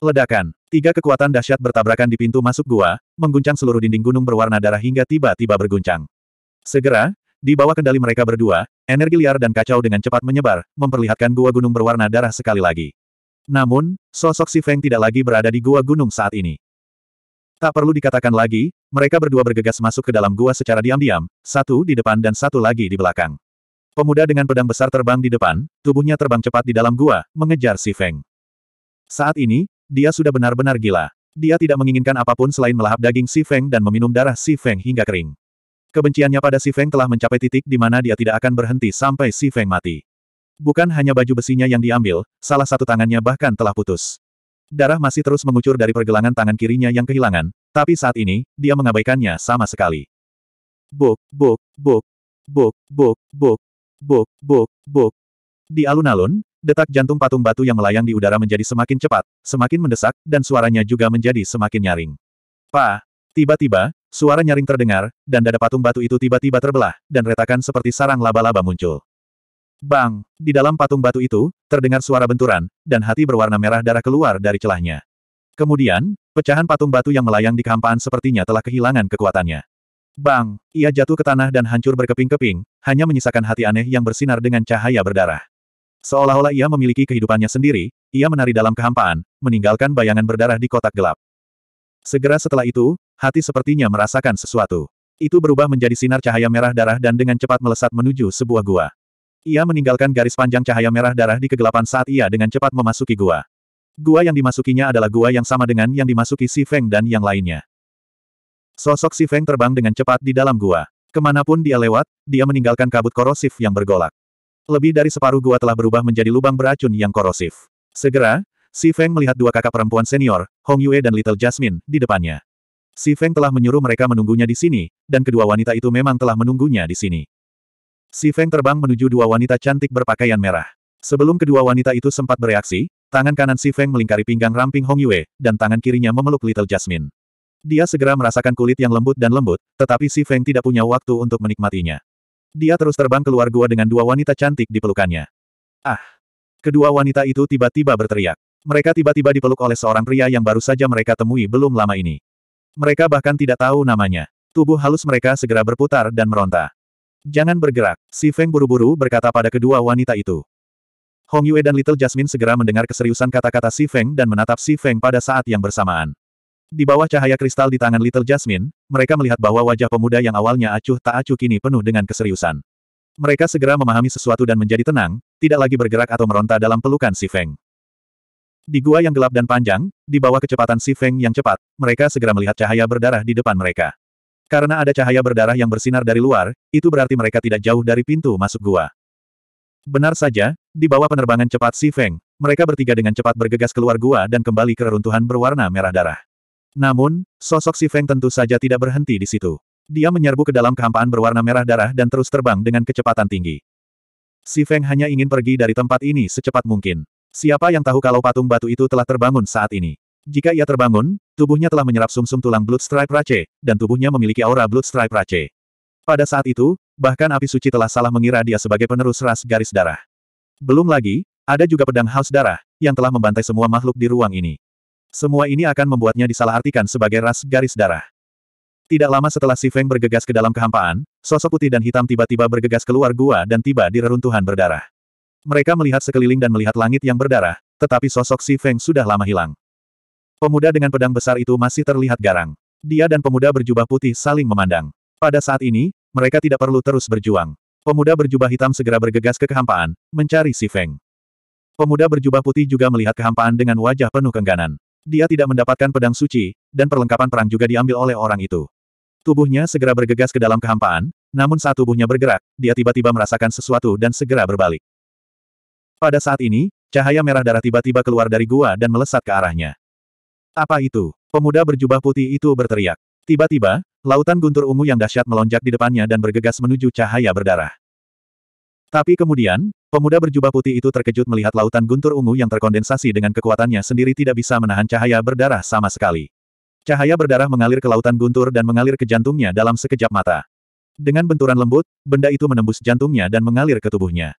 Ledakan. Tiga kekuatan dahsyat bertabrakan di pintu masuk gua, mengguncang seluruh dinding gunung berwarna darah hingga tiba-tiba berguncang. Segera, di bawah kendali mereka berdua, energi liar dan kacau dengan cepat menyebar, memperlihatkan gua gunung berwarna darah sekali lagi. Namun, sosok si Feng tidak lagi berada di gua gunung saat ini. Tak perlu dikatakan lagi, mereka berdua bergegas masuk ke dalam gua secara diam-diam, satu di depan dan satu lagi di belakang. Pemuda dengan pedang besar terbang di depan, tubuhnya terbang cepat di dalam gua, mengejar si Feng. Saat ini, dia sudah benar-benar gila. Dia tidak menginginkan apapun selain melahap daging Si Feng dan meminum darah Si Feng hingga kering. Kebenciannya pada Si Feng telah mencapai titik di mana dia tidak akan berhenti sampai Si Feng mati. Bukan hanya baju besinya yang diambil, salah satu tangannya bahkan telah putus. Darah masih terus mengucur dari pergelangan tangan kirinya yang kehilangan, tapi saat ini, dia mengabaikannya sama sekali. Buk, buk, buk, buk, buk, buk, buk, buk, buk. Di alun-alun, Detak jantung patung batu yang melayang di udara menjadi semakin cepat, semakin mendesak, dan suaranya juga menjadi semakin nyaring. Pa! Tiba-tiba, suara nyaring terdengar, dan dada patung batu itu tiba-tiba terbelah, dan retakan seperti sarang laba-laba muncul. Bang! Di dalam patung batu itu, terdengar suara benturan, dan hati berwarna merah darah keluar dari celahnya. Kemudian, pecahan patung batu yang melayang di kehampaan sepertinya telah kehilangan kekuatannya. Bang! Ia jatuh ke tanah dan hancur berkeping-keping, hanya menyisakan hati aneh yang bersinar dengan cahaya berdarah. Seolah-olah ia memiliki kehidupannya sendiri, ia menari dalam kehampaan, meninggalkan bayangan berdarah di kotak gelap. Segera setelah itu, hati sepertinya merasakan sesuatu. Itu berubah menjadi sinar cahaya merah darah dan dengan cepat melesat menuju sebuah gua. Ia meninggalkan garis panjang cahaya merah darah di kegelapan saat ia dengan cepat memasuki gua. Gua yang dimasukinya adalah gua yang sama dengan yang dimasuki Si Feng dan yang lainnya. Sosok Si Feng terbang dengan cepat di dalam gua. Kemanapun dia lewat, dia meninggalkan kabut korosif yang bergolak. Lebih dari separuh gua telah berubah menjadi lubang beracun yang korosif. Segera, Si Feng melihat dua kakak perempuan senior, Hong Yue dan Little Jasmine, di depannya. Si Feng telah menyuruh mereka menunggunya di sini, dan kedua wanita itu memang telah menunggunya di sini. Si Feng terbang menuju dua wanita cantik berpakaian merah. Sebelum kedua wanita itu sempat bereaksi, tangan kanan Si Feng melingkari pinggang ramping Hong Yue, dan tangan kirinya memeluk Little Jasmine. Dia segera merasakan kulit yang lembut dan lembut, tetapi Si Feng tidak punya waktu untuk menikmatinya. Dia terus terbang keluar gua dengan dua wanita cantik di pelukannya. Ah! Kedua wanita itu tiba-tiba berteriak. Mereka tiba-tiba dipeluk oleh seorang pria yang baru saja mereka temui belum lama ini. Mereka bahkan tidak tahu namanya. Tubuh halus mereka segera berputar dan meronta. Jangan bergerak, si Feng buru-buru berkata pada kedua wanita itu. Hong Yue dan Little Jasmine segera mendengar keseriusan kata-kata si Feng dan menatap si Feng pada saat yang bersamaan. Di bawah cahaya kristal di tangan Little Jasmine, mereka melihat bahwa wajah pemuda yang awalnya acuh tak acuh kini penuh dengan keseriusan. Mereka segera memahami sesuatu dan menjadi tenang, tidak lagi bergerak atau meronta dalam pelukan si Feng. Di gua yang gelap dan panjang, di bawah kecepatan si Feng yang cepat, mereka segera melihat cahaya berdarah di depan mereka. Karena ada cahaya berdarah yang bersinar dari luar, itu berarti mereka tidak jauh dari pintu masuk gua. Benar saja, di bawah penerbangan cepat si Feng, mereka bertiga dengan cepat bergegas keluar gua dan kembali ke reruntuhan berwarna merah darah. Namun, sosok Si Feng tentu saja tidak berhenti di situ. Dia menyerbu ke dalam kehampaan berwarna merah darah dan terus terbang dengan kecepatan tinggi. Si Feng hanya ingin pergi dari tempat ini secepat mungkin. Siapa yang tahu kalau patung batu itu telah terbangun saat ini? Jika ia terbangun, tubuhnya telah menyerap sumsum -sum tulang Bloodstripe Rache, dan tubuhnya memiliki aura Bloodstripe Rache. Pada saat itu, bahkan api suci telah salah mengira dia sebagai penerus ras garis darah. Belum lagi, ada juga pedang haus darah, yang telah membantai semua makhluk di ruang ini. Semua ini akan membuatnya disalahartikan sebagai ras garis darah. Tidak lama setelah Si Feng bergegas ke dalam kehampaan, sosok putih dan hitam tiba-tiba bergegas keluar gua dan tiba di reruntuhan berdarah. Mereka melihat sekeliling dan melihat langit yang berdarah, tetapi sosok Si Feng sudah lama hilang. Pemuda dengan pedang besar itu masih terlihat garang. Dia dan pemuda berjubah putih saling memandang. Pada saat ini, mereka tidak perlu terus berjuang. Pemuda berjubah hitam segera bergegas ke kehampaan, mencari Si Feng. Pemuda berjubah putih juga melihat kehampaan dengan wajah penuh kengganan. Dia tidak mendapatkan pedang suci, dan perlengkapan perang juga diambil oleh orang itu. Tubuhnya segera bergegas ke dalam kehampaan, namun saat tubuhnya bergerak, dia tiba-tiba merasakan sesuatu dan segera berbalik. Pada saat ini, cahaya merah darah tiba-tiba keluar dari gua dan melesat ke arahnya. Apa itu? Pemuda berjubah putih itu berteriak. Tiba-tiba, lautan guntur ungu yang dahsyat melonjak di depannya dan bergegas menuju cahaya berdarah. Tapi kemudian, pemuda berjubah putih itu terkejut melihat lautan guntur ungu yang terkondensasi dengan kekuatannya sendiri tidak bisa menahan cahaya berdarah sama sekali. Cahaya berdarah mengalir ke lautan guntur dan mengalir ke jantungnya dalam sekejap mata. Dengan benturan lembut, benda itu menembus jantungnya dan mengalir ke tubuhnya.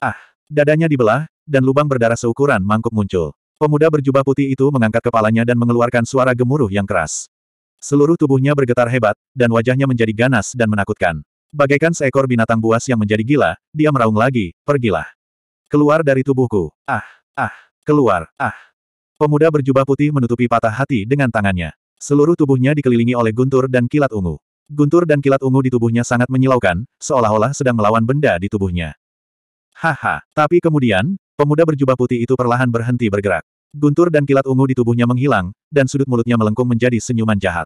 Ah, dadanya dibelah, dan lubang berdarah seukuran mangkuk muncul. Pemuda berjubah putih itu mengangkat kepalanya dan mengeluarkan suara gemuruh yang keras. Seluruh tubuhnya bergetar hebat, dan wajahnya menjadi ganas dan menakutkan. Bagaikan seekor binatang buas yang menjadi gila, dia meraung lagi, pergilah. Keluar dari tubuhku. Ah, ah, keluar, ah. Pemuda berjubah putih menutupi patah hati dengan tangannya. Seluruh tubuhnya dikelilingi oleh guntur dan kilat ungu. Guntur dan kilat ungu di tubuhnya sangat menyilaukan, seolah-olah sedang melawan benda di tubuhnya. Haha, tapi kemudian, pemuda berjubah putih itu perlahan berhenti bergerak. Guntur dan kilat ungu di tubuhnya menghilang, dan sudut mulutnya melengkung menjadi senyuman jahat.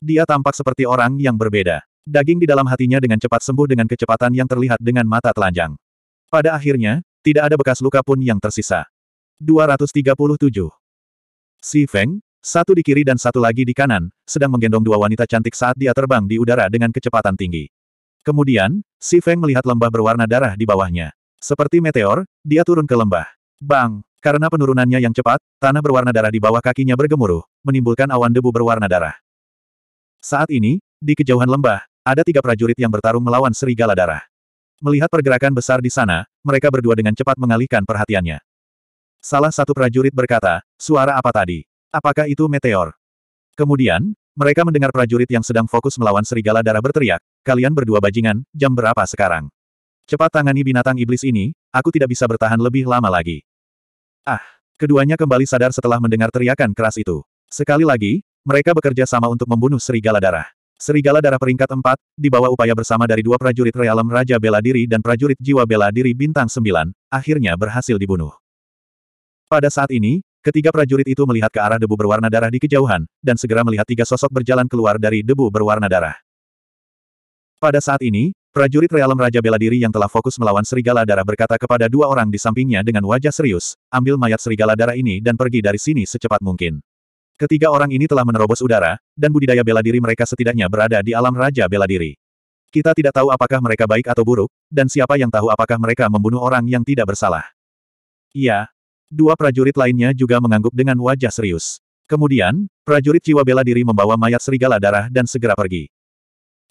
Dia tampak seperti orang yang berbeda. Daging di dalam hatinya dengan cepat sembuh dengan kecepatan yang terlihat dengan mata telanjang. Pada akhirnya, tidak ada bekas luka pun yang tersisa. 237. Si Feng, satu di kiri dan satu lagi di kanan, sedang menggendong dua wanita cantik saat dia terbang di udara dengan kecepatan tinggi. Kemudian, Si Feng melihat lembah berwarna darah di bawahnya. Seperti meteor, dia turun ke lembah. Bang! Karena penurunannya yang cepat, tanah berwarna darah di bawah kakinya bergemuruh, menimbulkan awan debu berwarna darah. Saat ini, di kejauhan lembah, ada tiga prajurit yang bertarung melawan serigala darah. Melihat pergerakan besar di sana, mereka berdua dengan cepat mengalihkan perhatiannya. Salah satu prajurit berkata, suara apa tadi? Apakah itu meteor? Kemudian, mereka mendengar prajurit yang sedang fokus melawan serigala darah berteriak, kalian berdua bajingan, jam berapa sekarang? Cepat tangani binatang iblis ini, aku tidak bisa bertahan lebih lama lagi. Ah, keduanya kembali sadar setelah mendengar teriakan keras itu. Sekali lagi, mereka bekerja sama untuk membunuh serigala darah. Serigala darah peringkat 4, bawah upaya bersama dari dua prajurit realem Raja Bela Diri dan prajurit jiwa Bela Diri Bintang 9, akhirnya berhasil dibunuh. Pada saat ini, ketiga prajurit itu melihat ke arah debu berwarna darah di kejauhan, dan segera melihat tiga sosok berjalan keluar dari debu berwarna darah. Pada saat ini, prajurit realem Raja Bela Diri yang telah fokus melawan Serigala Darah berkata kepada dua orang di sampingnya dengan wajah serius, ambil mayat Serigala Darah ini dan pergi dari sini secepat mungkin. Ketiga orang ini telah menerobos udara, dan budidaya bela diri mereka setidaknya berada di alam Raja Bela Diri. Kita tidak tahu apakah mereka baik atau buruk, dan siapa yang tahu apakah mereka membunuh orang yang tidak bersalah. Iya. Dua prajurit lainnya juga mengangguk dengan wajah serius. Kemudian, prajurit jiwa bela diri membawa mayat serigala darah dan segera pergi.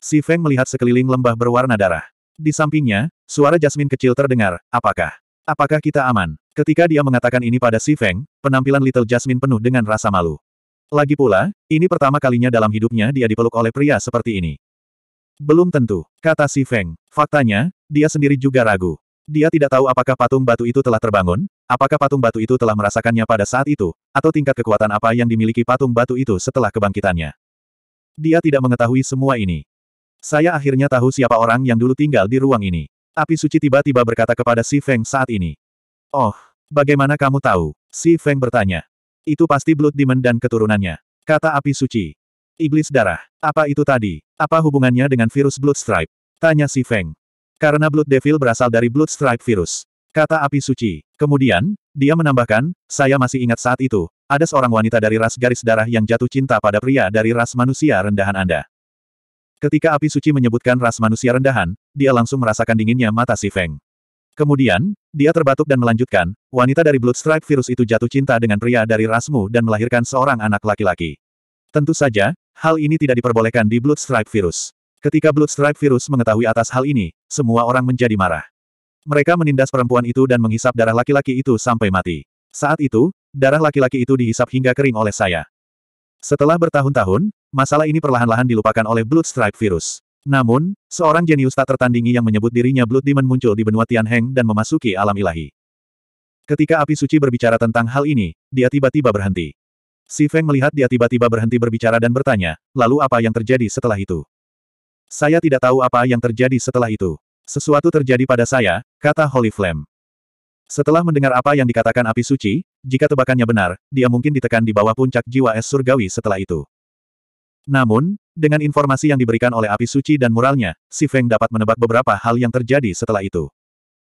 Si Feng melihat sekeliling lembah berwarna darah. Di sampingnya, suara Jasmine kecil terdengar, apakah? Apakah kita aman? Ketika dia mengatakan ini pada Si Feng, penampilan Little Jasmine penuh dengan rasa malu. Lagi pula, ini pertama kalinya dalam hidupnya dia dipeluk oleh pria seperti ini. Belum tentu, kata si Feng. Faktanya, dia sendiri juga ragu. Dia tidak tahu apakah patung batu itu telah terbangun, apakah patung batu itu telah merasakannya pada saat itu, atau tingkat kekuatan apa yang dimiliki patung batu itu setelah kebangkitannya. Dia tidak mengetahui semua ini. Saya akhirnya tahu siapa orang yang dulu tinggal di ruang ini. Api suci tiba-tiba berkata kepada Si Feng saat ini. Oh, bagaimana kamu tahu? Si Feng bertanya. Itu pasti Blood Demon dan keturunannya. Kata api suci. Iblis darah. Apa itu tadi? Apa hubungannya dengan virus Blood Stripe? Tanya si Feng. Karena Blood Devil berasal dari Blood Stripe virus. Kata api suci. Kemudian, dia menambahkan, saya masih ingat saat itu, ada seorang wanita dari ras garis darah yang jatuh cinta pada pria dari ras manusia rendahan Anda. Ketika api suci menyebutkan ras manusia rendahan, dia langsung merasakan dinginnya mata si Feng. Kemudian, dia terbatuk dan melanjutkan, wanita dari Bloodstripe virus itu jatuh cinta dengan pria dari rasmu dan melahirkan seorang anak laki-laki. Tentu saja, hal ini tidak diperbolehkan di Bloodstripe virus. Ketika Bloodstripe virus mengetahui atas hal ini, semua orang menjadi marah. Mereka menindas perempuan itu dan menghisap darah laki-laki itu sampai mati. Saat itu, darah laki-laki itu dihisap hingga kering oleh saya. Setelah bertahun-tahun, masalah ini perlahan-lahan dilupakan oleh Bloodstripe virus. Namun, seorang jenius tak tertandingi yang menyebut dirinya Blood Demon muncul di benua Tianheng dan memasuki alam ilahi. Ketika api suci berbicara tentang hal ini, dia tiba-tiba berhenti. Si Feng melihat dia tiba-tiba berhenti berbicara dan bertanya, lalu apa yang terjadi setelah itu? Saya tidak tahu apa yang terjadi setelah itu. Sesuatu terjadi pada saya, kata Holy Flame. Setelah mendengar apa yang dikatakan api suci, jika tebakannya benar, dia mungkin ditekan di bawah puncak jiwa es surgawi setelah itu. Namun, dengan informasi yang diberikan oleh api suci dan muralnya, si Feng dapat menebak beberapa hal yang terjadi setelah itu.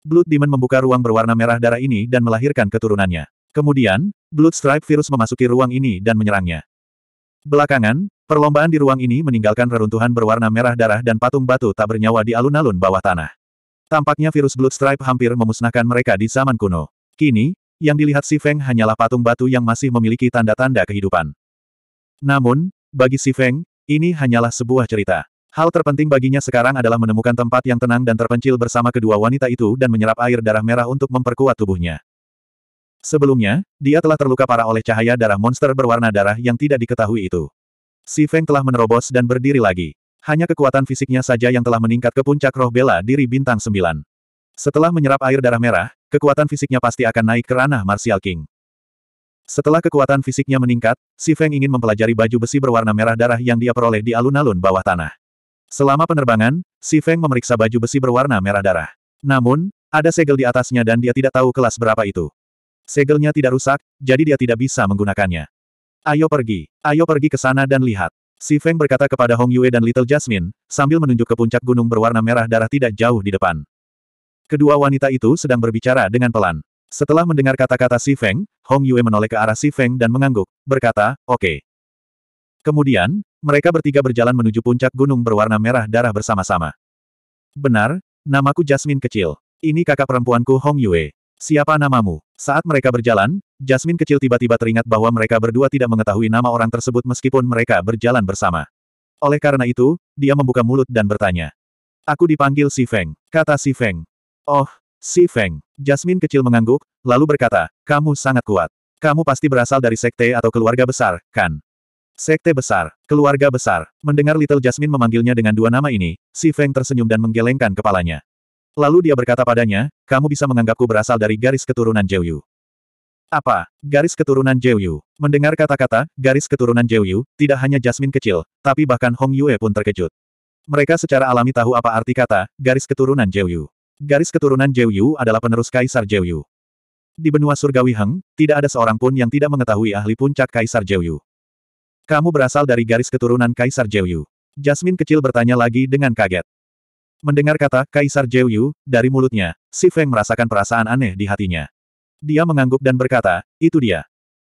Blood Demon membuka ruang berwarna merah darah ini dan melahirkan keturunannya. Kemudian, Blood Stripe virus memasuki ruang ini dan menyerangnya. Belakangan, perlombaan di ruang ini meninggalkan reruntuhan berwarna merah darah dan patung batu tak bernyawa di alun-alun bawah tanah. Tampaknya virus Blood Stripe hampir memusnahkan mereka di zaman kuno. Kini, yang dilihat si Feng hanyalah patung batu yang masih memiliki tanda-tanda kehidupan. Namun, bagi Si Feng, ini hanyalah sebuah cerita. Hal terpenting baginya sekarang adalah menemukan tempat yang tenang dan terpencil bersama kedua wanita itu dan menyerap air darah merah untuk memperkuat tubuhnya. Sebelumnya, dia telah terluka parah oleh cahaya darah monster berwarna darah yang tidak diketahui itu. Si Feng telah menerobos dan berdiri lagi. Hanya kekuatan fisiknya saja yang telah meningkat ke puncak roh bela diri bintang 9. Setelah menyerap air darah merah, kekuatan fisiknya pasti akan naik ke ranah Martial King. Setelah kekuatan fisiknya meningkat, Si Feng ingin mempelajari baju besi berwarna merah darah yang dia peroleh di alun-alun bawah tanah. Selama penerbangan, Si Feng memeriksa baju besi berwarna merah darah. Namun, ada segel di atasnya dan dia tidak tahu kelas berapa itu. Segelnya tidak rusak, jadi dia tidak bisa menggunakannya. Ayo pergi, ayo pergi ke sana dan lihat. Si Feng berkata kepada Hong Yue dan Little Jasmine, sambil menunjuk ke puncak gunung berwarna merah darah tidak jauh di depan. Kedua wanita itu sedang berbicara dengan pelan. Setelah mendengar kata-kata Si Feng, Hong Yue menoleh ke arah Si Feng dan mengangguk, berkata, oke. Okay. Kemudian, mereka bertiga berjalan menuju puncak gunung berwarna merah darah bersama-sama. Benar, namaku Jasmine kecil. Ini kakak perempuanku Hong Yue. Siapa namamu? Saat mereka berjalan, Jasmine kecil tiba-tiba teringat bahwa mereka berdua tidak mengetahui nama orang tersebut meskipun mereka berjalan bersama. Oleh karena itu, dia membuka mulut dan bertanya. Aku dipanggil Si Feng, kata Si Feng. Oh, Si Feng. Jasmine kecil mengangguk, lalu berkata, kamu sangat kuat. Kamu pasti berasal dari sekte atau keluarga besar, kan? Sekte besar, keluarga besar. Mendengar Little Jasmine memanggilnya dengan dua nama ini, Si Feng tersenyum dan menggelengkan kepalanya. Lalu dia berkata padanya, kamu bisa menganggapku berasal dari garis keturunan Jeyu. Apa? Garis keturunan Jeyu? Mendengar kata-kata, garis keturunan Jeyu, tidak hanya Jasmine kecil, tapi bahkan Hong Yue pun terkejut. Mereka secara alami tahu apa arti kata, garis keturunan Jeyu. Garis keturunan Yu adalah penerus Kaisar Yu. Di benua surgawi Heng, tidak ada seorang pun yang tidak mengetahui ahli puncak Kaisar Yu. Kamu berasal dari garis keturunan Kaisar Yu. Jasmine kecil bertanya lagi dengan kaget. Mendengar kata Kaisar Yu dari mulutnya, Si Feng merasakan perasaan aneh di hatinya. Dia mengangguk dan berkata, itu dia.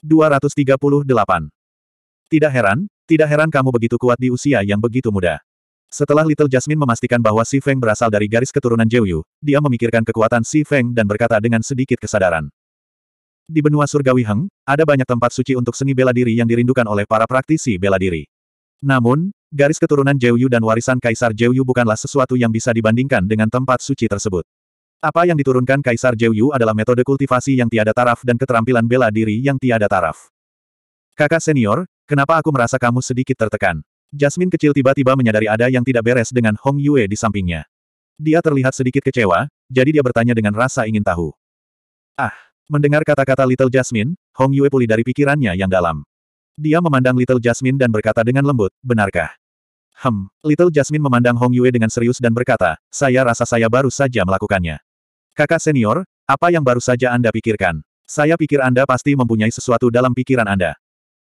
238. Tidak heran, tidak heran kamu begitu kuat di usia yang begitu muda. Setelah Little Jasmine memastikan bahwa Si Feng berasal dari garis keturunan Yu, dia memikirkan kekuatan Si Feng dan berkata dengan sedikit kesadaran. Di benua surgawi Heng, ada banyak tempat suci untuk seni bela diri yang dirindukan oleh para praktisi bela diri. Namun, garis keturunan Yu dan warisan Kaisar Yu bukanlah sesuatu yang bisa dibandingkan dengan tempat suci tersebut. Apa yang diturunkan Kaisar Yu adalah metode kultivasi yang tiada taraf dan keterampilan bela diri yang tiada taraf. Kakak senior, kenapa aku merasa kamu sedikit tertekan? Jasmine kecil tiba-tiba menyadari ada yang tidak beres dengan Hong Yue di sampingnya. Dia terlihat sedikit kecewa, jadi dia bertanya dengan rasa ingin tahu. Ah, mendengar kata-kata Little Jasmine, Hong Yue pulih dari pikirannya yang dalam. Dia memandang Little Jasmine dan berkata dengan lembut, benarkah? Hmm, Little Jasmine memandang Hong Yue dengan serius dan berkata, saya rasa saya baru saja melakukannya. Kakak senior, apa yang baru saja Anda pikirkan? Saya pikir Anda pasti mempunyai sesuatu dalam pikiran Anda.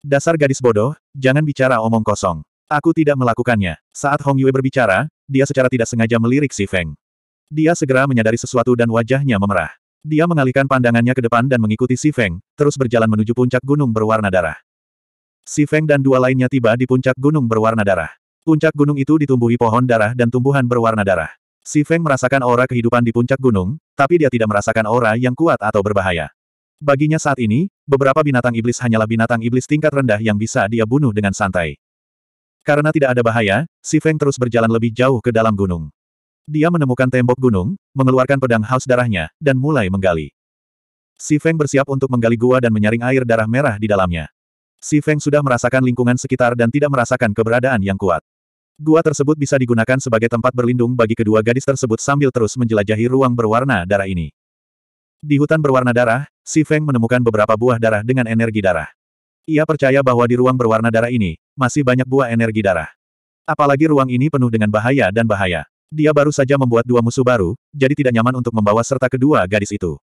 Dasar gadis bodoh, jangan bicara omong kosong. Aku tidak melakukannya. Saat Hong Yue berbicara, dia secara tidak sengaja melirik Si Feng. Dia segera menyadari sesuatu dan wajahnya memerah. Dia mengalihkan pandangannya ke depan dan mengikuti Si Feng, terus berjalan menuju puncak gunung berwarna darah. Si Feng dan dua lainnya tiba di puncak gunung berwarna darah. Puncak gunung itu ditumbuhi pohon darah dan tumbuhan berwarna darah. Si Feng merasakan aura kehidupan di puncak gunung, tapi dia tidak merasakan aura yang kuat atau berbahaya. Baginya saat ini, beberapa binatang iblis hanyalah binatang iblis tingkat rendah yang bisa dia bunuh dengan santai. Karena tidak ada bahaya, Si Feng terus berjalan lebih jauh ke dalam gunung. Dia menemukan tembok gunung, mengeluarkan pedang haus darahnya, dan mulai menggali. Si Feng bersiap untuk menggali gua dan menyaring air darah merah di dalamnya. Si Feng sudah merasakan lingkungan sekitar dan tidak merasakan keberadaan yang kuat. Gua tersebut bisa digunakan sebagai tempat berlindung bagi kedua gadis tersebut sambil terus menjelajahi ruang berwarna darah ini. Di hutan berwarna darah, Si Feng menemukan beberapa buah darah dengan energi darah. Ia percaya bahwa di ruang berwarna darah ini, masih banyak buah energi darah. Apalagi ruang ini penuh dengan bahaya dan bahaya. Dia baru saja membuat dua musuh baru, jadi tidak nyaman untuk membawa serta kedua gadis itu.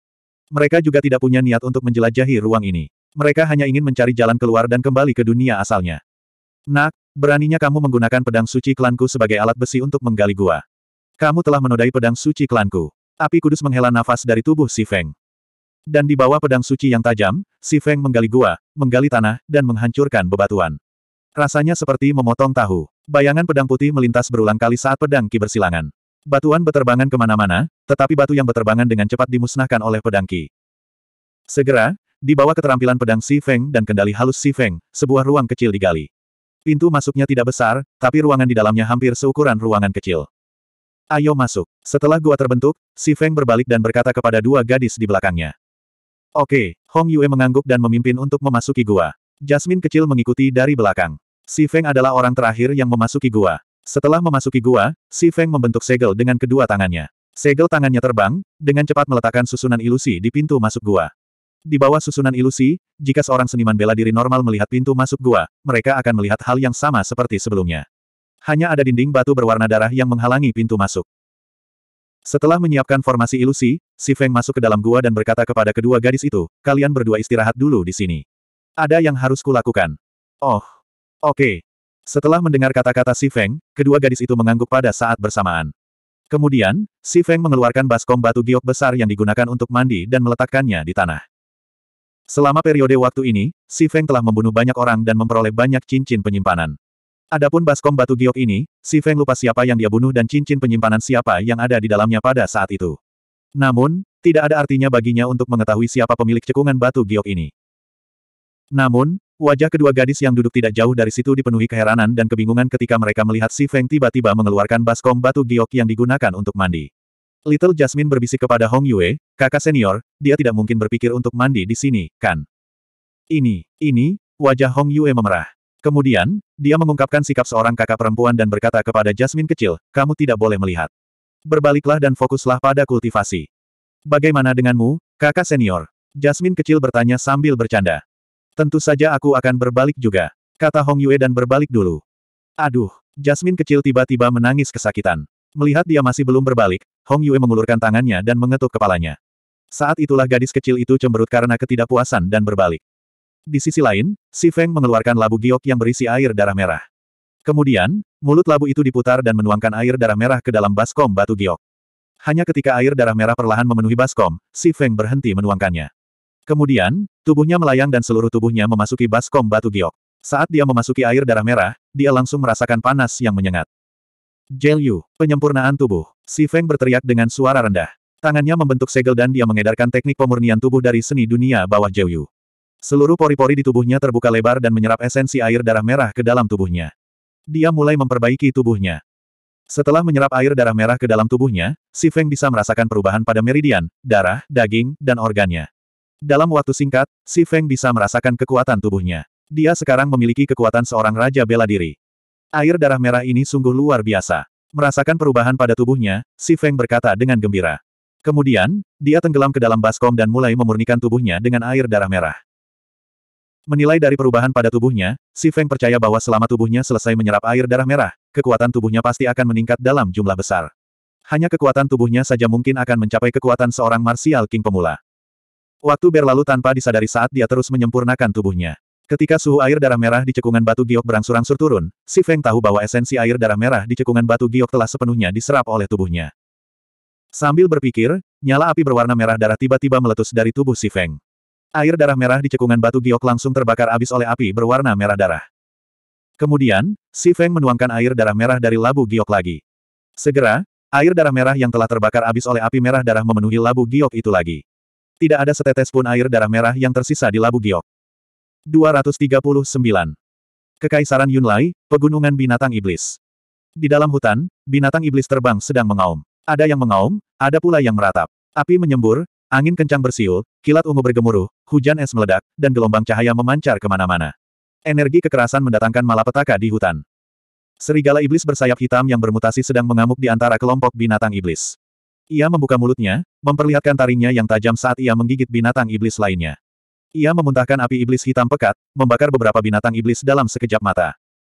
Mereka juga tidak punya niat untuk menjelajahi ruang ini. Mereka hanya ingin mencari jalan keluar dan kembali ke dunia asalnya. Nak, beraninya kamu menggunakan pedang suci klanku sebagai alat besi untuk menggali gua. Kamu telah menodai pedang suci klanku. Api kudus menghela nafas dari tubuh si Feng. Dan di bawah pedang suci yang tajam, si Feng menggali gua, menggali tanah, dan menghancurkan bebatuan. Rasanya seperti memotong tahu. Bayangan pedang putih melintas berulang kali saat pedang ki bersilangan. Batuan beterbangan kemana-mana, tetapi batu yang beterbangan dengan cepat dimusnahkan oleh pedang ki. Segera, di bawah keterampilan pedang Si Feng dan kendali halus Si Feng, sebuah ruang kecil digali. Pintu masuknya tidak besar, tapi ruangan di dalamnya hampir seukuran ruangan kecil. Ayo masuk. Setelah gua terbentuk, Si Feng berbalik dan berkata kepada dua gadis di belakangnya. Oke, Hong Yue mengangguk dan memimpin untuk memasuki gua. Jasmine kecil mengikuti dari belakang. Si Feng adalah orang terakhir yang memasuki gua. Setelah memasuki gua, si Feng membentuk segel dengan kedua tangannya. Segel tangannya terbang, dengan cepat meletakkan susunan ilusi di pintu masuk gua. Di bawah susunan ilusi, jika seorang seniman bela diri normal melihat pintu masuk gua, mereka akan melihat hal yang sama seperti sebelumnya. Hanya ada dinding batu berwarna darah yang menghalangi pintu masuk. Setelah menyiapkan formasi ilusi, Si Feng masuk ke dalam gua dan berkata kepada kedua gadis itu, kalian berdua istirahat dulu di sini. Ada yang harus kulakukan. Oh. Oke. Okay. Setelah mendengar kata-kata Si Feng, kedua gadis itu mengangguk pada saat bersamaan. Kemudian, Si Feng mengeluarkan baskom batu giok besar yang digunakan untuk mandi dan meletakkannya di tanah. Selama periode waktu ini, Si Feng telah membunuh banyak orang dan memperoleh banyak cincin penyimpanan. Adapun baskom batu giok ini, Si Feng lupa siapa yang dia bunuh dan cincin penyimpanan siapa yang ada di dalamnya pada saat itu. Namun, tidak ada artinya baginya untuk mengetahui siapa pemilik cekungan batu giok ini. Namun, wajah kedua gadis yang duduk tidak jauh dari situ dipenuhi keheranan dan kebingungan ketika mereka melihat si Feng tiba-tiba mengeluarkan baskom batu giok yang digunakan untuk mandi. Little Jasmine berbisik kepada Hong Yue, kakak senior, dia tidak mungkin berpikir untuk mandi di sini, kan? Ini, ini, wajah Hong Yue memerah. Kemudian, dia mengungkapkan sikap seorang kakak perempuan dan berkata kepada Jasmine kecil, kamu tidak boleh melihat berbaliklah dan fokuslah pada kultivasi. Bagaimana denganmu, kakak senior? Jasmine kecil bertanya sambil bercanda. Tentu saja aku akan berbalik juga, kata Hong Yue dan berbalik dulu. Aduh, Jasmine kecil tiba-tiba menangis kesakitan. Melihat dia masih belum berbalik, Hong Yue mengulurkan tangannya dan mengetuk kepalanya. Saat itulah gadis kecil itu cemberut karena ketidakpuasan dan berbalik. Di sisi lain, Si Feng mengeluarkan labu giok yang berisi air darah merah. Kemudian, Mulut labu itu diputar dan menuangkan air darah merah ke dalam baskom batu giok. Hanya ketika air darah merah perlahan memenuhi baskom, si Feng berhenti menuangkannya. Kemudian, tubuhnya melayang dan seluruh tubuhnya memasuki baskom batu giok. Saat dia memasuki air darah merah, dia langsung merasakan panas yang menyengat. Jail Yu, penyempurnaan tubuh. Si Feng berteriak dengan suara rendah. Tangannya membentuk segel dan dia mengedarkan teknik pemurnian tubuh dari seni dunia bawah Jail Yu. Seluruh pori-pori di tubuhnya terbuka lebar dan menyerap esensi air darah merah ke dalam tubuhnya. Dia mulai memperbaiki tubuhnya. Setelah menyerap air darah merah ke dalam tubuhnya, Si Feng bisa merasakan perubahan pada meridian, darah, daging, dan organnya. Dalam waktu singkat, Si Feng bisa merasakan kekuatan tubuhnya. Dia sekarang memiliki kekuatan seorang raja bela diri. Air darah merah ini sungguh luar biasa. Merasakan perubahan pada tubuhnya, Si Feng berkata dengan gembira. Kemudian, dia tenggelam ke dalam baskom dan mulai memurnikan tubuhnya dengan air darah merah. Menilai dari perubahan pada tubuhnya, Si Feng percaya bahwa selama tubuhnya selesai menyerap air darah merah, kekuatan tubuhnya pasti akan meningkat dalam jumlah besar. Hanya kekuatan tubuhnya saja mungkin akan mencapai kekuatan seorang Martial King pemula. Waktu berlalu tanpa disadari saat dia terus menyempurnakan tubuhnya. Ketika suhu air darah merah di cekungan batu giok berangsur-angsur turun, Si Feng tahu bahwa esensi air darah merah di cekungan batu giok telah sepenuhnya diserap oleh tubuhnya. Sambil berpikir, nyala api berwarna merah darah tiba-tiba meletus dari tubuh Si Feng. Air darah merah di cekungan batu giok langsung terbakar abis oleh api berwarna merah darah. Kemudian, Si Feng menuangkan air darah merah dari labu giok lagi. Segera, air darah merah yang telah terbakar abis oleh api merah darah memenuhi labu giok itu lagi. Tidak ada setetes pun air darah merah yang tersisa di labu giok. 239. Kekaisaran Yunlai, Pegunungan Binatang Iblis. Di dalam hutan, binatang iblis terbang sedang mengaum. Ada yang mengaum, ada pula yang meratap. Api menyembur, angin kencang bersiul, kilat ungu bergemuruh, hujan es meledak, dan gelombang cahaya memancar kemana-mana. Energi kekerasan mendatangkan malapetaka di hutan. Serigala iblis bersayap hitam yang bermutasi sedang mengamuk di antara kelompok binatang iblis. Ia membuka mulutnya, memperlihatkan taringnya yang tajam saat ia menggigit binatang iblis lainnya. Ia memuntahkan api iblis hitam pekat, membakar beberapa binatang iblis dalam sekejap mata.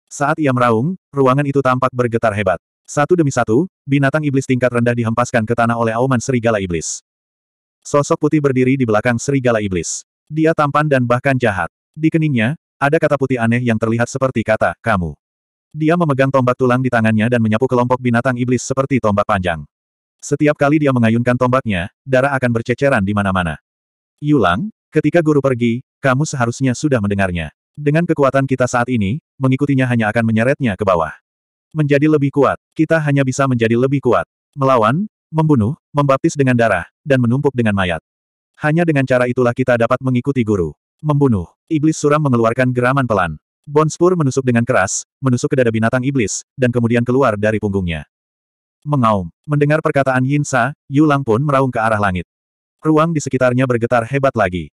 Saat ia meraung, ruangan itu tampak bergetar hebat. Satu demi satu, binatang iblis tingkat rendah dihempaskan ke tanah oleh auman serigala iblis. Sosok putih berdiri di belakang serigala iblis. Dia tampan dan bahkan jahat. Di keningnya, ada kata putih aneh yang terlihat seperti kata, kamu. Dia memegang tombak tulang di tangannya dan menyapu kelompok binatang iblis seperti tombak panjang. Setiap kali dia mengayunkan tombaknya, darah akan berceceran di mana-mana. Yulang, ketika guru pergi, kamu seharusnya sudah mendengarnya. Dengan kekuatan kita saat ini, mengikutinya hanya akan menyeretnya ke bawah. Menjadi lebih kuat, kita hanya bisa menjadi lebih kuat. Melawan, Membunuh, membaptis dengan darah, dan menumpuk dengan mayat. Hanya dengan cara itulah kita dapat mengikuti guru. Membunuh, iblis suram mengeluarkan geraman pelan. Bonspur menusuk dengan keras, menusuk ke dada binatang iblis, dan kemudian keluar dari punggungnya. Mengaum. Mendengar perkataan Yin Yinsa, Yulang pun meraung ke arah langit. Ruang di sekitarnya bergetar hebat lagi.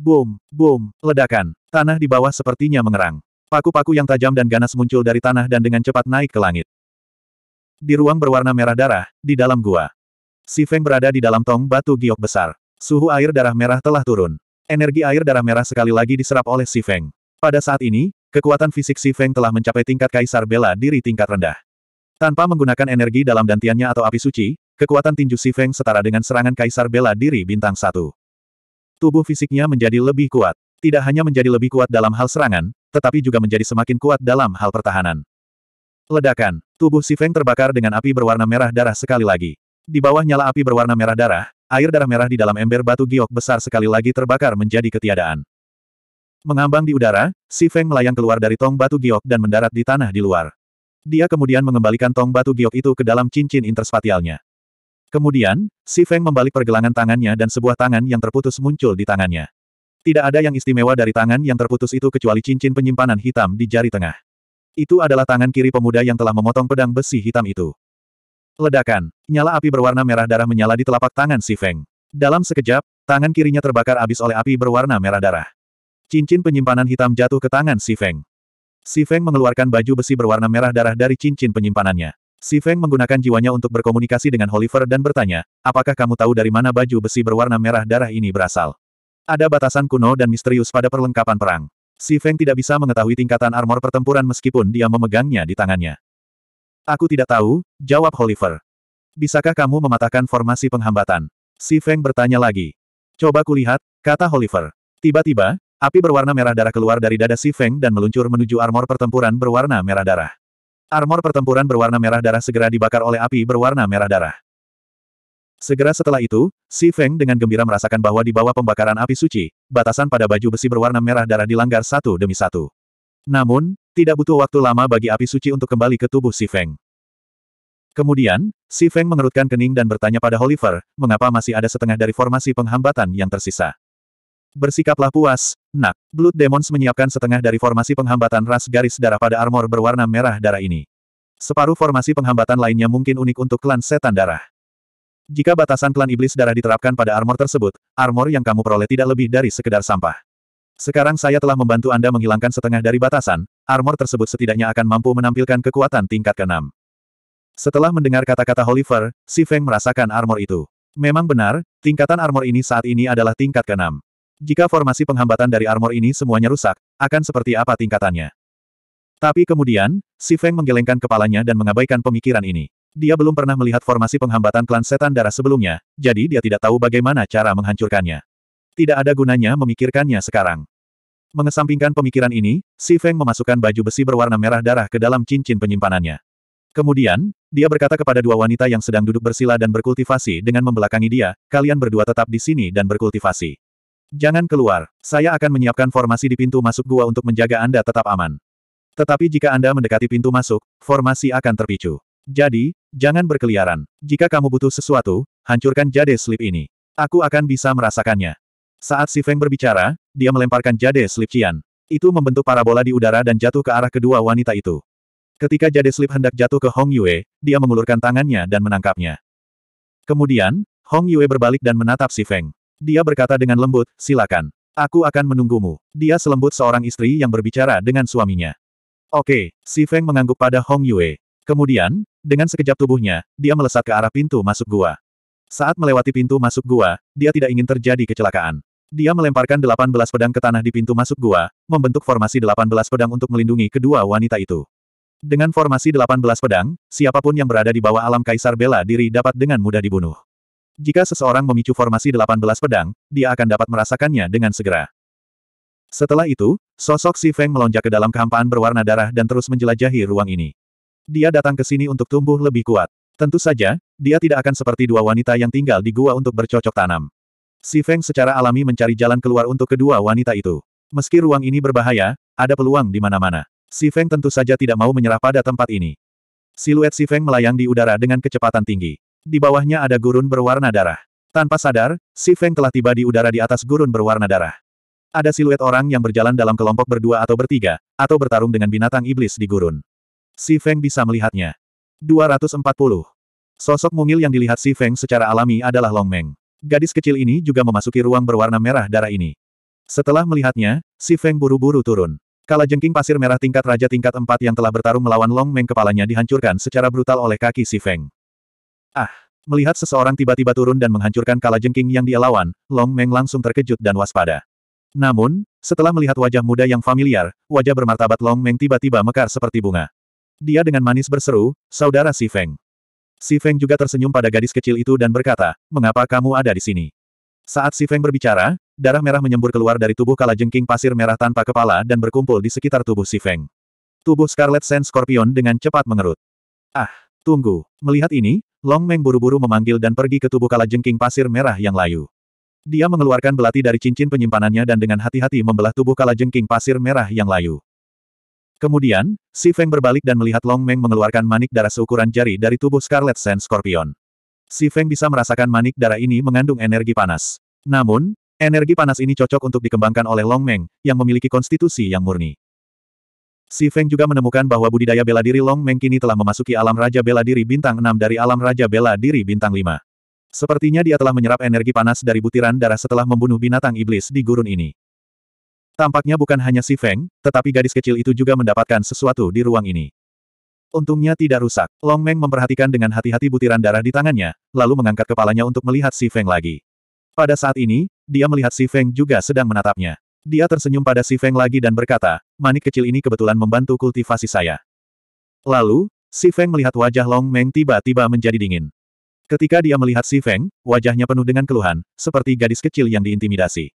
Boom, boom, ledakan. Tanah di bawah sepertinya mengerang. Paku-paku yang tajam dan ganas muncul dari tanah dan dengan cepat naik ke langit. Di ruang berwarna merah darah, di dalam gua. Si Feng berada di dalam tong batu giok besar. Suhu air darah merah telah turun. Energi air darah merah sekali lagi diserap oleh Si Feng. Pada saat ini, kekuatan fisik Si Feng telah mencapai tingkat kaisar bela diri tingkat rendah. Tanpa menggunakan energi dalam dantiannya atau api suci, kekuatan tinju Si Feng setara dengan serangan kaisar bela diri bintang satu. Tubuh fisiknya menjadi lebih kuat. Tidak hanya menjadi lebih kuat dalam hal serangan, tetapi juga menjadi semakin kuat dalam hal pertahanan. Ledakan. Tubuh si Feng terbakar dengan api berwarna merah darah sekali lagi. Di bawah nyala api berwarna merah darah, air darah merah di dalam ember batu giok besar sekali lagi terbakar menjadi ketiadaan. Mengambang di udara, si Feng melayang keluar dari tong batu giok dan mendarat di tanah di luar. Dia kemudian mengembalikan tong batu giok itu ke dalam cincin interspatialnya. Kemudian, si Feng membalik pergelangan tangannya dan sebuah tangan yang terputus muncul di tangannya. Tidak ada yang istimewa dari tangan yang terputus itu kecuali cincin penyimpanan hitam di jari tengah. Itu adalah tangan kiri pemuda yang telah memotong pedang besi hitam itu. Ledakan. Nyala api berwarna merah darah menyala di telapak tangan si Feng. Dalam sekejap, tangan kirinya terbakar habis oleh api berwarna merah darah. Cincin penyimpanan hitam jatuh ke tangan si Feng. Si Feng mengeluarkan baju besi berwarna merah darah dari cincin penyimpanannya. Si Feng menggunakan jiwanya untuk berkomunikasi dengan Oliver dan bertanya, apakah kamu tahu dari mana baju besi berwarna merah darah ini berasal? Ada batasan kuno dan misterius pada perlengkapan perang. Si Feng tidak bisa mengetahui tingkatan armor pertempuran meskipun dia memegangnya di tangannya. Aku tidak tahu, jawab Oliver. Bisakah kamu mematahkan formasi penghambatan? Si Feng bertanya lagi. Coba kulihat, kata Oliver. Tiba-tiba, api berwarna merah darah keluar dari dada Si Feng dan meluncur menuju armor pertempuran berwarna merah darah. Armor pertempuran berwarna merah darah segera dibakar oleh api berwarna merah darah. Segera setelah itu, Si Feng dengan gembira merasakan bahwa di bawah pembakaran api suci, batasan pada baju besi berwarna merah darah dilanggar satu demi satu. Namun, tidak butuh waktu lama bagi api suci untuk kembali ke tubuh Si Feng. Kemudian, Si Feng mengerutkan kening dan bertanya pada Oliver, mengapa masih ada setengah dari formasi penghambatan yang tersisa. Bersikaplah puas, nak. Blood Demons menyiapkan setengah dari formasi penghambatan ras garis darah pada armor berwarna merah darah ini. Separuh formasi penghambatan lainnya mungkin unik untuk klan setan darah. Jika batasan klan iblis darah diterapkan pada armor tersebut, armor yang kamu peroleh tidak lebih dari sekedar sampah. Sekarang saya telah membantu Anda menghilangkan setengah dari batasan, armor tersebut setidaknya akan mampu menampilkan kekuatan tingkat keenam. Setelah mendengar kata-kata Holiver, Si Feng merasakan armor itu. Memang benar, tingkatan armor ini saat ini adalah tingkat keenam. Jika formasi penghambatan dari armor ini semuanya rusak, akan seperti apa tingkatannya? Tapi kemudian, Si Feng menggelengkan kepalanya dan mengabaikan pemikiran ini. Dia belum pernah melihat formasi penghambatan klan setan darah sebelumnya, jadi dia tidak tahu bagaimana cara menghancurkannya. Tidak ada gunanya memikirkannya sekarang. Mengesampingkan pemikiran ini, Si Feng memasukkan baju besi berwarna merah darah ke dalam cincin penyimpanannya. Kemudian, dia berkata kepada dua wanita yang sedang duduk bersila dan berkultivasi dengan membelakangi dia, kalian berdua tetap di sini dan berkultivasi. Jangan keluar, saya akan menyiapkan formasi di pintu masuk gua untuk menjaga Anda tetap aman. Tetapi jika Anda mendekati pintu masuk, formasi akan terpicu. Jadi, Jangan berkeliaran. Jika kamu butuh sesuatu, hancurkan jade slip ini. Aku akan bisa merasakannya. Saat Si Feng berbicara, dia melemparkan jade slip Cian. Itu membentuk parabola di udara dan jatuh ke arah kedua wanita itu. Ketika jade slip hendak jatuh ke Hong Yue, dia mengulurkan tangannya dan menangkapnya. Kemudian, Hong Yue berbalik dan menatap Si Feng. Dia berkata dengan lembut, silakan. Aku akan menunggumu. Dia selembut seorang istri yang berbicara dengan suaminya. Oke, Si Feng mengangguk pada Hong Yue. Kemudian, dengan sekejap tubuhnya, dia melesat ke arah pintu masuk gua. Saat melewati pintu masuk gua, dia tidak ingin terjadi kecelakaan. Dia melemparkan 18 pedang ke tanah di pintu masuk gua, membentuk formasi 18 pedang untuk melindungi kedua wanita itu. Dengan formasi 18 pedang, siapapun yang berada di bawah alam kaisar bela diri dapat dengan mudah dibunuh. Jika seseorang memicu formasi 18 pedang, dia akan dapat merasakannya dengan segera. Setelah itu, sosok Si Feng melonjak ke dalam kehampaan berwarna darah dan terus menjelajahi ruang ini. Dia datang ke sini untuk tumbuh lebih kuat. Tentu saja, dia tidak akan seperti dua wanita yang tinggal di gua untuk bercocok tanam. Si Feng secara alami mencari jalan keluar untuk kedua wanita itu. Meski ruang ini berbahaya, ada peluang di mana-mana. Si Feng tentu saja tidak mau menyerah pada tempat ini. Siluet Si Feng melayang di udara dengan kecepatan tinggi. Di bawahnya ada gurun berwarna darah. Tanpa sadar, Si Feng telah tiba di udara di atas gurun berwarna darah. Ada siluet orang yang berjalan dalam kelompok berdua atau bertiga, atau bertarung dengan binatang iblis di gurun. Si Feng bisa melihatnya. 240. Sosok mungil yang dilihat Si Feng secara alami adalah Long Meng. Gadis kecil ini juga memasuki ruang berwarna merah darah ini. Setelah melihatnya, Si Feng buru-buru turun. Kala jengking pasir merah tingkat raja tingkat empat yang telah bertarung melawan Long Meng kepalanya dihancurkan secara brutal oleh kaki Si Feng. Ah! Melihat seseorang tiba-tiba turun dan menghancurkan kala jengking yang dia lawan, Long Meng langsung terkejut dan waspada. Namun, setelah melihat wajah muda yang familiar, wajah bermartabat Long Meng tiba-tiba mekar seperti bunga. Dia dengan manis berseru, saudara Si Feng. Si Feng juga tersenyum pada gadis kecil itu dan berkata, mengapa kamu ada di sini? Saat Si Feng berbicara, darah merah menyembur keluar dari tubuh kala jengking pasir merah tanpa kepala dan berkumpul di sekitar tubuh Si Feng. Tubuh Scarlet Sand Scorpion dengan cepat mengerut. Ah, tunggu. Melihat ini, Long Meng buru-buru memanggil dan pergi ke tubuh kala jengking pasir merah yang layu. Dia mengeluarkan belati dari cincin penyimpanannya dan dengan hati-hati membelah tubuh kala jengking pasir merah yang layu. Kemudian, Si Feng berbalik dan melihat Long Meng mengeluarkan manik darah seukuran jari dari tubuh Scarlet Sand Scorpion. Si Feng bisa merasakan manik darah ini mengandung energi panas. Namun, energi panas ini cocok untuk dikembangkan oleh Long Meng, yang memiliki konstitusi yang murni. Si Feng juga menemukan bahwa budidaya bela diri Long Meng kini telah memasuki alam Raja Bela Diri Bintang 6 dari alam Raja Bela Diri Bintang 5. Sepertinya dia telah menyerap energi panas dari butiran darah setelah membunuh binatang iblis di gurun ini. Tampaknya bukan hanya si Feng, tetapi gadis kecil itu juga mendapatkan sesuatu di ruang ini. Untungnya tidak rusak. Long Meng memperhatikan dengan hati-hati butiran darah di tangannya, lalu mengangkat kepalanya untuk melihat si Feng lagi. Pada saat ini, dia melihat si Feng juga sedang menatapnya. Dia tersenyum pada si Feng lagi dan berkata, manik kecil ini kebetulan membantu kultivasi saya. Lalu, si Feng melihat wajah Long Meng tiba-tiba menjadi dingin. Ketika dia melihat Si Feng, wajahnya penuh dengan keluhan, seperti gadis kecil yang diintimidasi.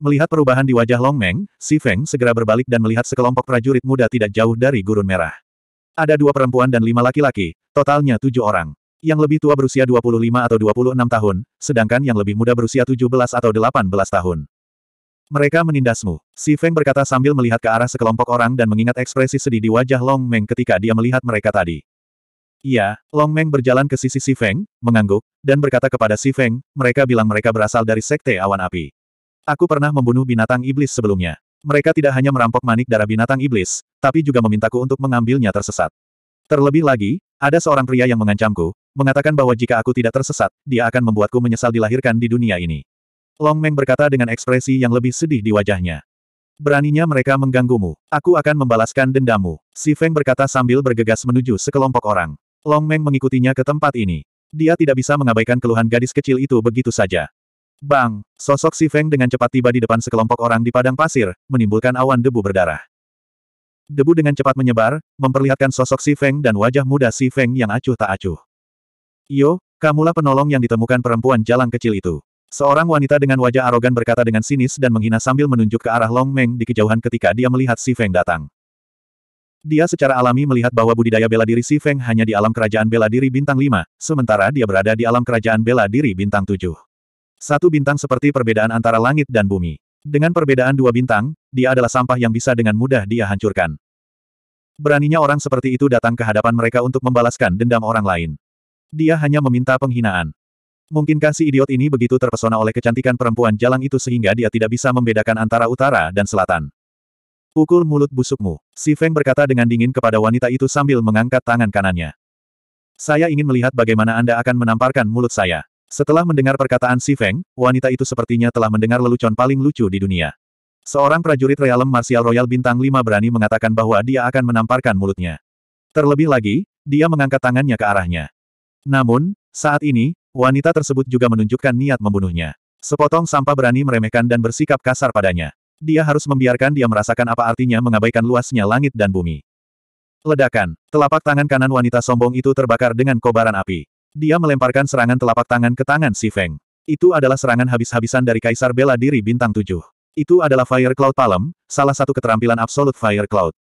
Melihat perubahan di wajah Long Meng, Si Feng segera berbalik dan melihat sekelompok prajurit muda tidak jauh dari gurun merah. Ada dua perempuan dan lima laki-laki, totalnya tujuh orang. Yang lebih tua berusia 25 atau 26 tahun, sedangkan yang lebih muda berusia 17 atau 18 tahun. Mereka menindasmu. Si Feng berkata sambil melihat ke arah sekelompok orang dan mengingat ekspresi sedih di wajah Long Meng ketika dia melihat mereka tadi. Iya, Long Meng berjalan ke sisi Si Feng, mengangguk, dan berkata kepada Si Feng, mereka bilang mereka berasal dari Sekte Awan Api. Aku pernah membunuh binatang iblis sebelumnya. Mereka tidak hanya merampok manik darah binatang iblis, tapi juga memintaku untuk mengambilnya tersesat. Terlebih lagi, ada seorang pria yang mengancamku, mengatakan bahwa jika aku tidak tersesat, dia akan membuatku menyesal dilahirkan di dunia ini. Long Meng berkata dengan ekspresi yang lebih sedih di wajahnya. Beraninya mereka mengganggumu, aku akan membalaskan dendammu. Si Feng berkata sambil bergegas menuju sekelompok orang. Long Meng mengikutinya ke tempat ini. Dia tidak bisa mengabaikan keluhan gadis kecil itu begitu saja. Bang! Sosok si Feng dengan cepat tiba di depan sekelompok orang di padang pasir, menimbulkan awan debu berdarah. Debu dengan cepat menyebar, memperlihatkan sosok si Feng dan wajah muda si Feng yang acuh tak acuh. Yo, kamulah penolong yang ditemukan perempuan jalan kecil itu. Seorang wanita dengan wajah arogan berkata dengan sinis dan menghina sambil menunjuk ke arah Long Meng di kejauhan ketika dia melihat si Feng datang. Dia secara alami melihat bahwa budidaya bela diri si Feng hanya di alam kerajaan bela diri bintang 5, sementara dia berada di alam kerajaan bela diri bintang 7. Satu bintang seperti perbedaan antara langit dan bumi. Dengan perbedaan dua bintang, dia adalah sampah yang bisa dengan mudah dia hancurkan. Beraninya orang seperti itu datang ke hadapan mereka untuk membalaskan dendam orang lain. Dia hanya meminta penghinaan. Mungkinkah si idiot ini begitu terpesona oleh kecantikan perempuan jalan itu sehingga dia tidak bisa membedakan antara utara dan selatan? Pukul mulut busukmu, si Feng berkata dengan dingin kepada wanita itu sambil mengangkat tangan kanannya. Saya ingin melihat bagaimana Anda akan menamparkan mulut saya. Setelah mendengar perkataan Si Feng, wanita itu sepertinya telah mendengar lelucon paling lucu di dunia. Seorang prajurit realem martial royal bintang 5 berani mengatakan bahwa dia akan menamparkan mulutnya. Terlebih lagi, dia mengangkat tangannya ke arahnya. Namun, saat ini, wanita tersebut juga menunjukkan niat membunuhnya. Sepotong sampah berani meremehkan dan bersikap kasar padanya. Dia harus membiarkan dia merasakan apa artinya mengabaikan luasnya langit dan bumi. Ledakan, telapak tangan kanan wanita sombong itu terbakar dengan kobaran api. Dia melemparkan serangan telapak tangan ke tangan Si Feng. Itu adalah serangan habis-habisan dari Kaisar Bela Diri Bintang 7. Itu adalah Fire Cloud Palem, salah satu keterampilan absolut Fire Cloud.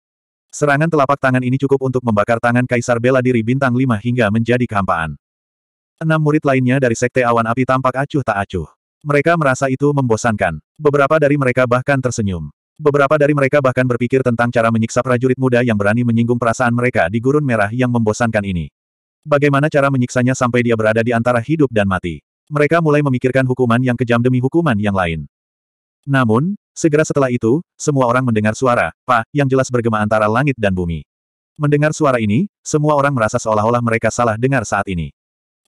Serangan telapak tangan ini cukup untuk membakar tangan Kaisar Bela Diri Bintang 5 hingga menjadi kehampaan. Enam murid lainnya dari Sekte Awan Api tampak acuh tak acuh. Mereka merasa itu membosankan. Beberapa dari mereka bahkan tersenyum. Beberapa dari mereka bahkan berpikir tentang cara menyiksa prajurit muda yang berani menyinggung perasaan mereka di gurun merah yang membosankan ini. Bagaimana cara menyiksanya sampai dia berada di antara hidup dan mati? Mereka mulai memikirkan hukuman yang kejam demi hukuman yang lain. Namun, segera setelah itu, semua orang mendengar suara, pa, yang jelas bergema antara langit dan bumi. Mendengar suara ini, semua orang merasa seolah-olah mereka salah dengar saat ini.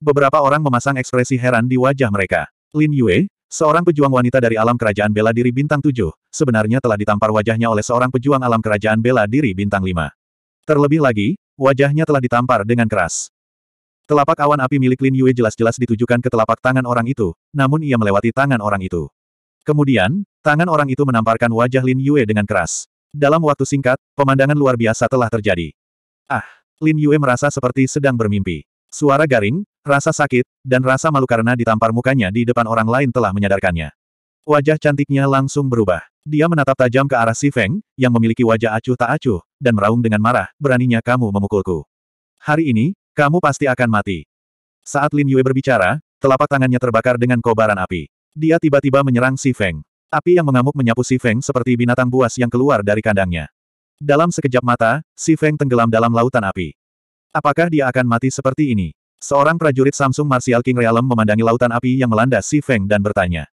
Beberapa orang memasang ekspresi heran di wajah mereka. Lin Yue, seorang pejuang wanita dari alam kerajaan bela diri bintang Tujuh, sebenarnya telah ditampar wajahnya oleh seorang pejuang alam kerajaan bela diri bintang Lima. Terlebih lagi, wajahnya telah ditampar dengan keras. Telapak awan api milik Lin Yue jelas-jelas ditujukan ke telapak tangan orang itu, namun ia melewati tangan orang itu. Kemudian, tangan orang itu menamparkan wajah Lin Yue dengan keras. Dalam waktu singkat, pemandangan luar biasa telah terjadi. Ah, Lin Yue merasa seperti sedang bermimpi. Suara garing, rasa sakit, dan rasa malu karena ditampar mukanya di depan orang lain telah menyadarkannya. Wajah cantiknya langsung berubah. Dia menatap tajam ke arah Si Feng, yang memiliki wajah acuh tak acuh, dan meraung dengan marah, beraninya kamu memukulku. Hari ini, kamu pasti akan mati. Saat Lin Yue berbicara, telapak tangannya terbakar dengan kobaran api. Dia tiba-tiba menyerang Si Feng. Api yang mengamuk menyapu Si Feng seperti binatang buas yang keluar dari kandangnya. Dalam sekejap mata, Si Feng tenggelam dalam lautan api. Apakah dia akan mati seperti ini? Seorang prajurit Samsung Martial King Realm memandangi lautan api yang melanda Si Feng dan bertanya.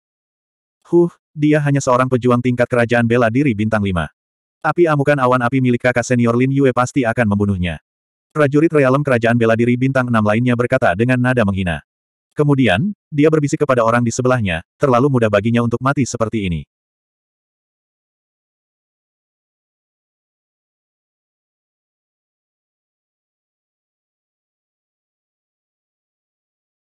Huh, dia hanya seorang pejuang tingkat kerajaan bela diri bintang 5. Api amukan awan api milik kakak senior Lin Yue pasti akan membunuhnya. Prajurit realem kerajaan bela diri bintang enam lainnya berkata dengan nada menghina. Kemudian, dia berbisik kepada orang di sebelahnya, terlalu mudah baginya untuk mati seperti ini.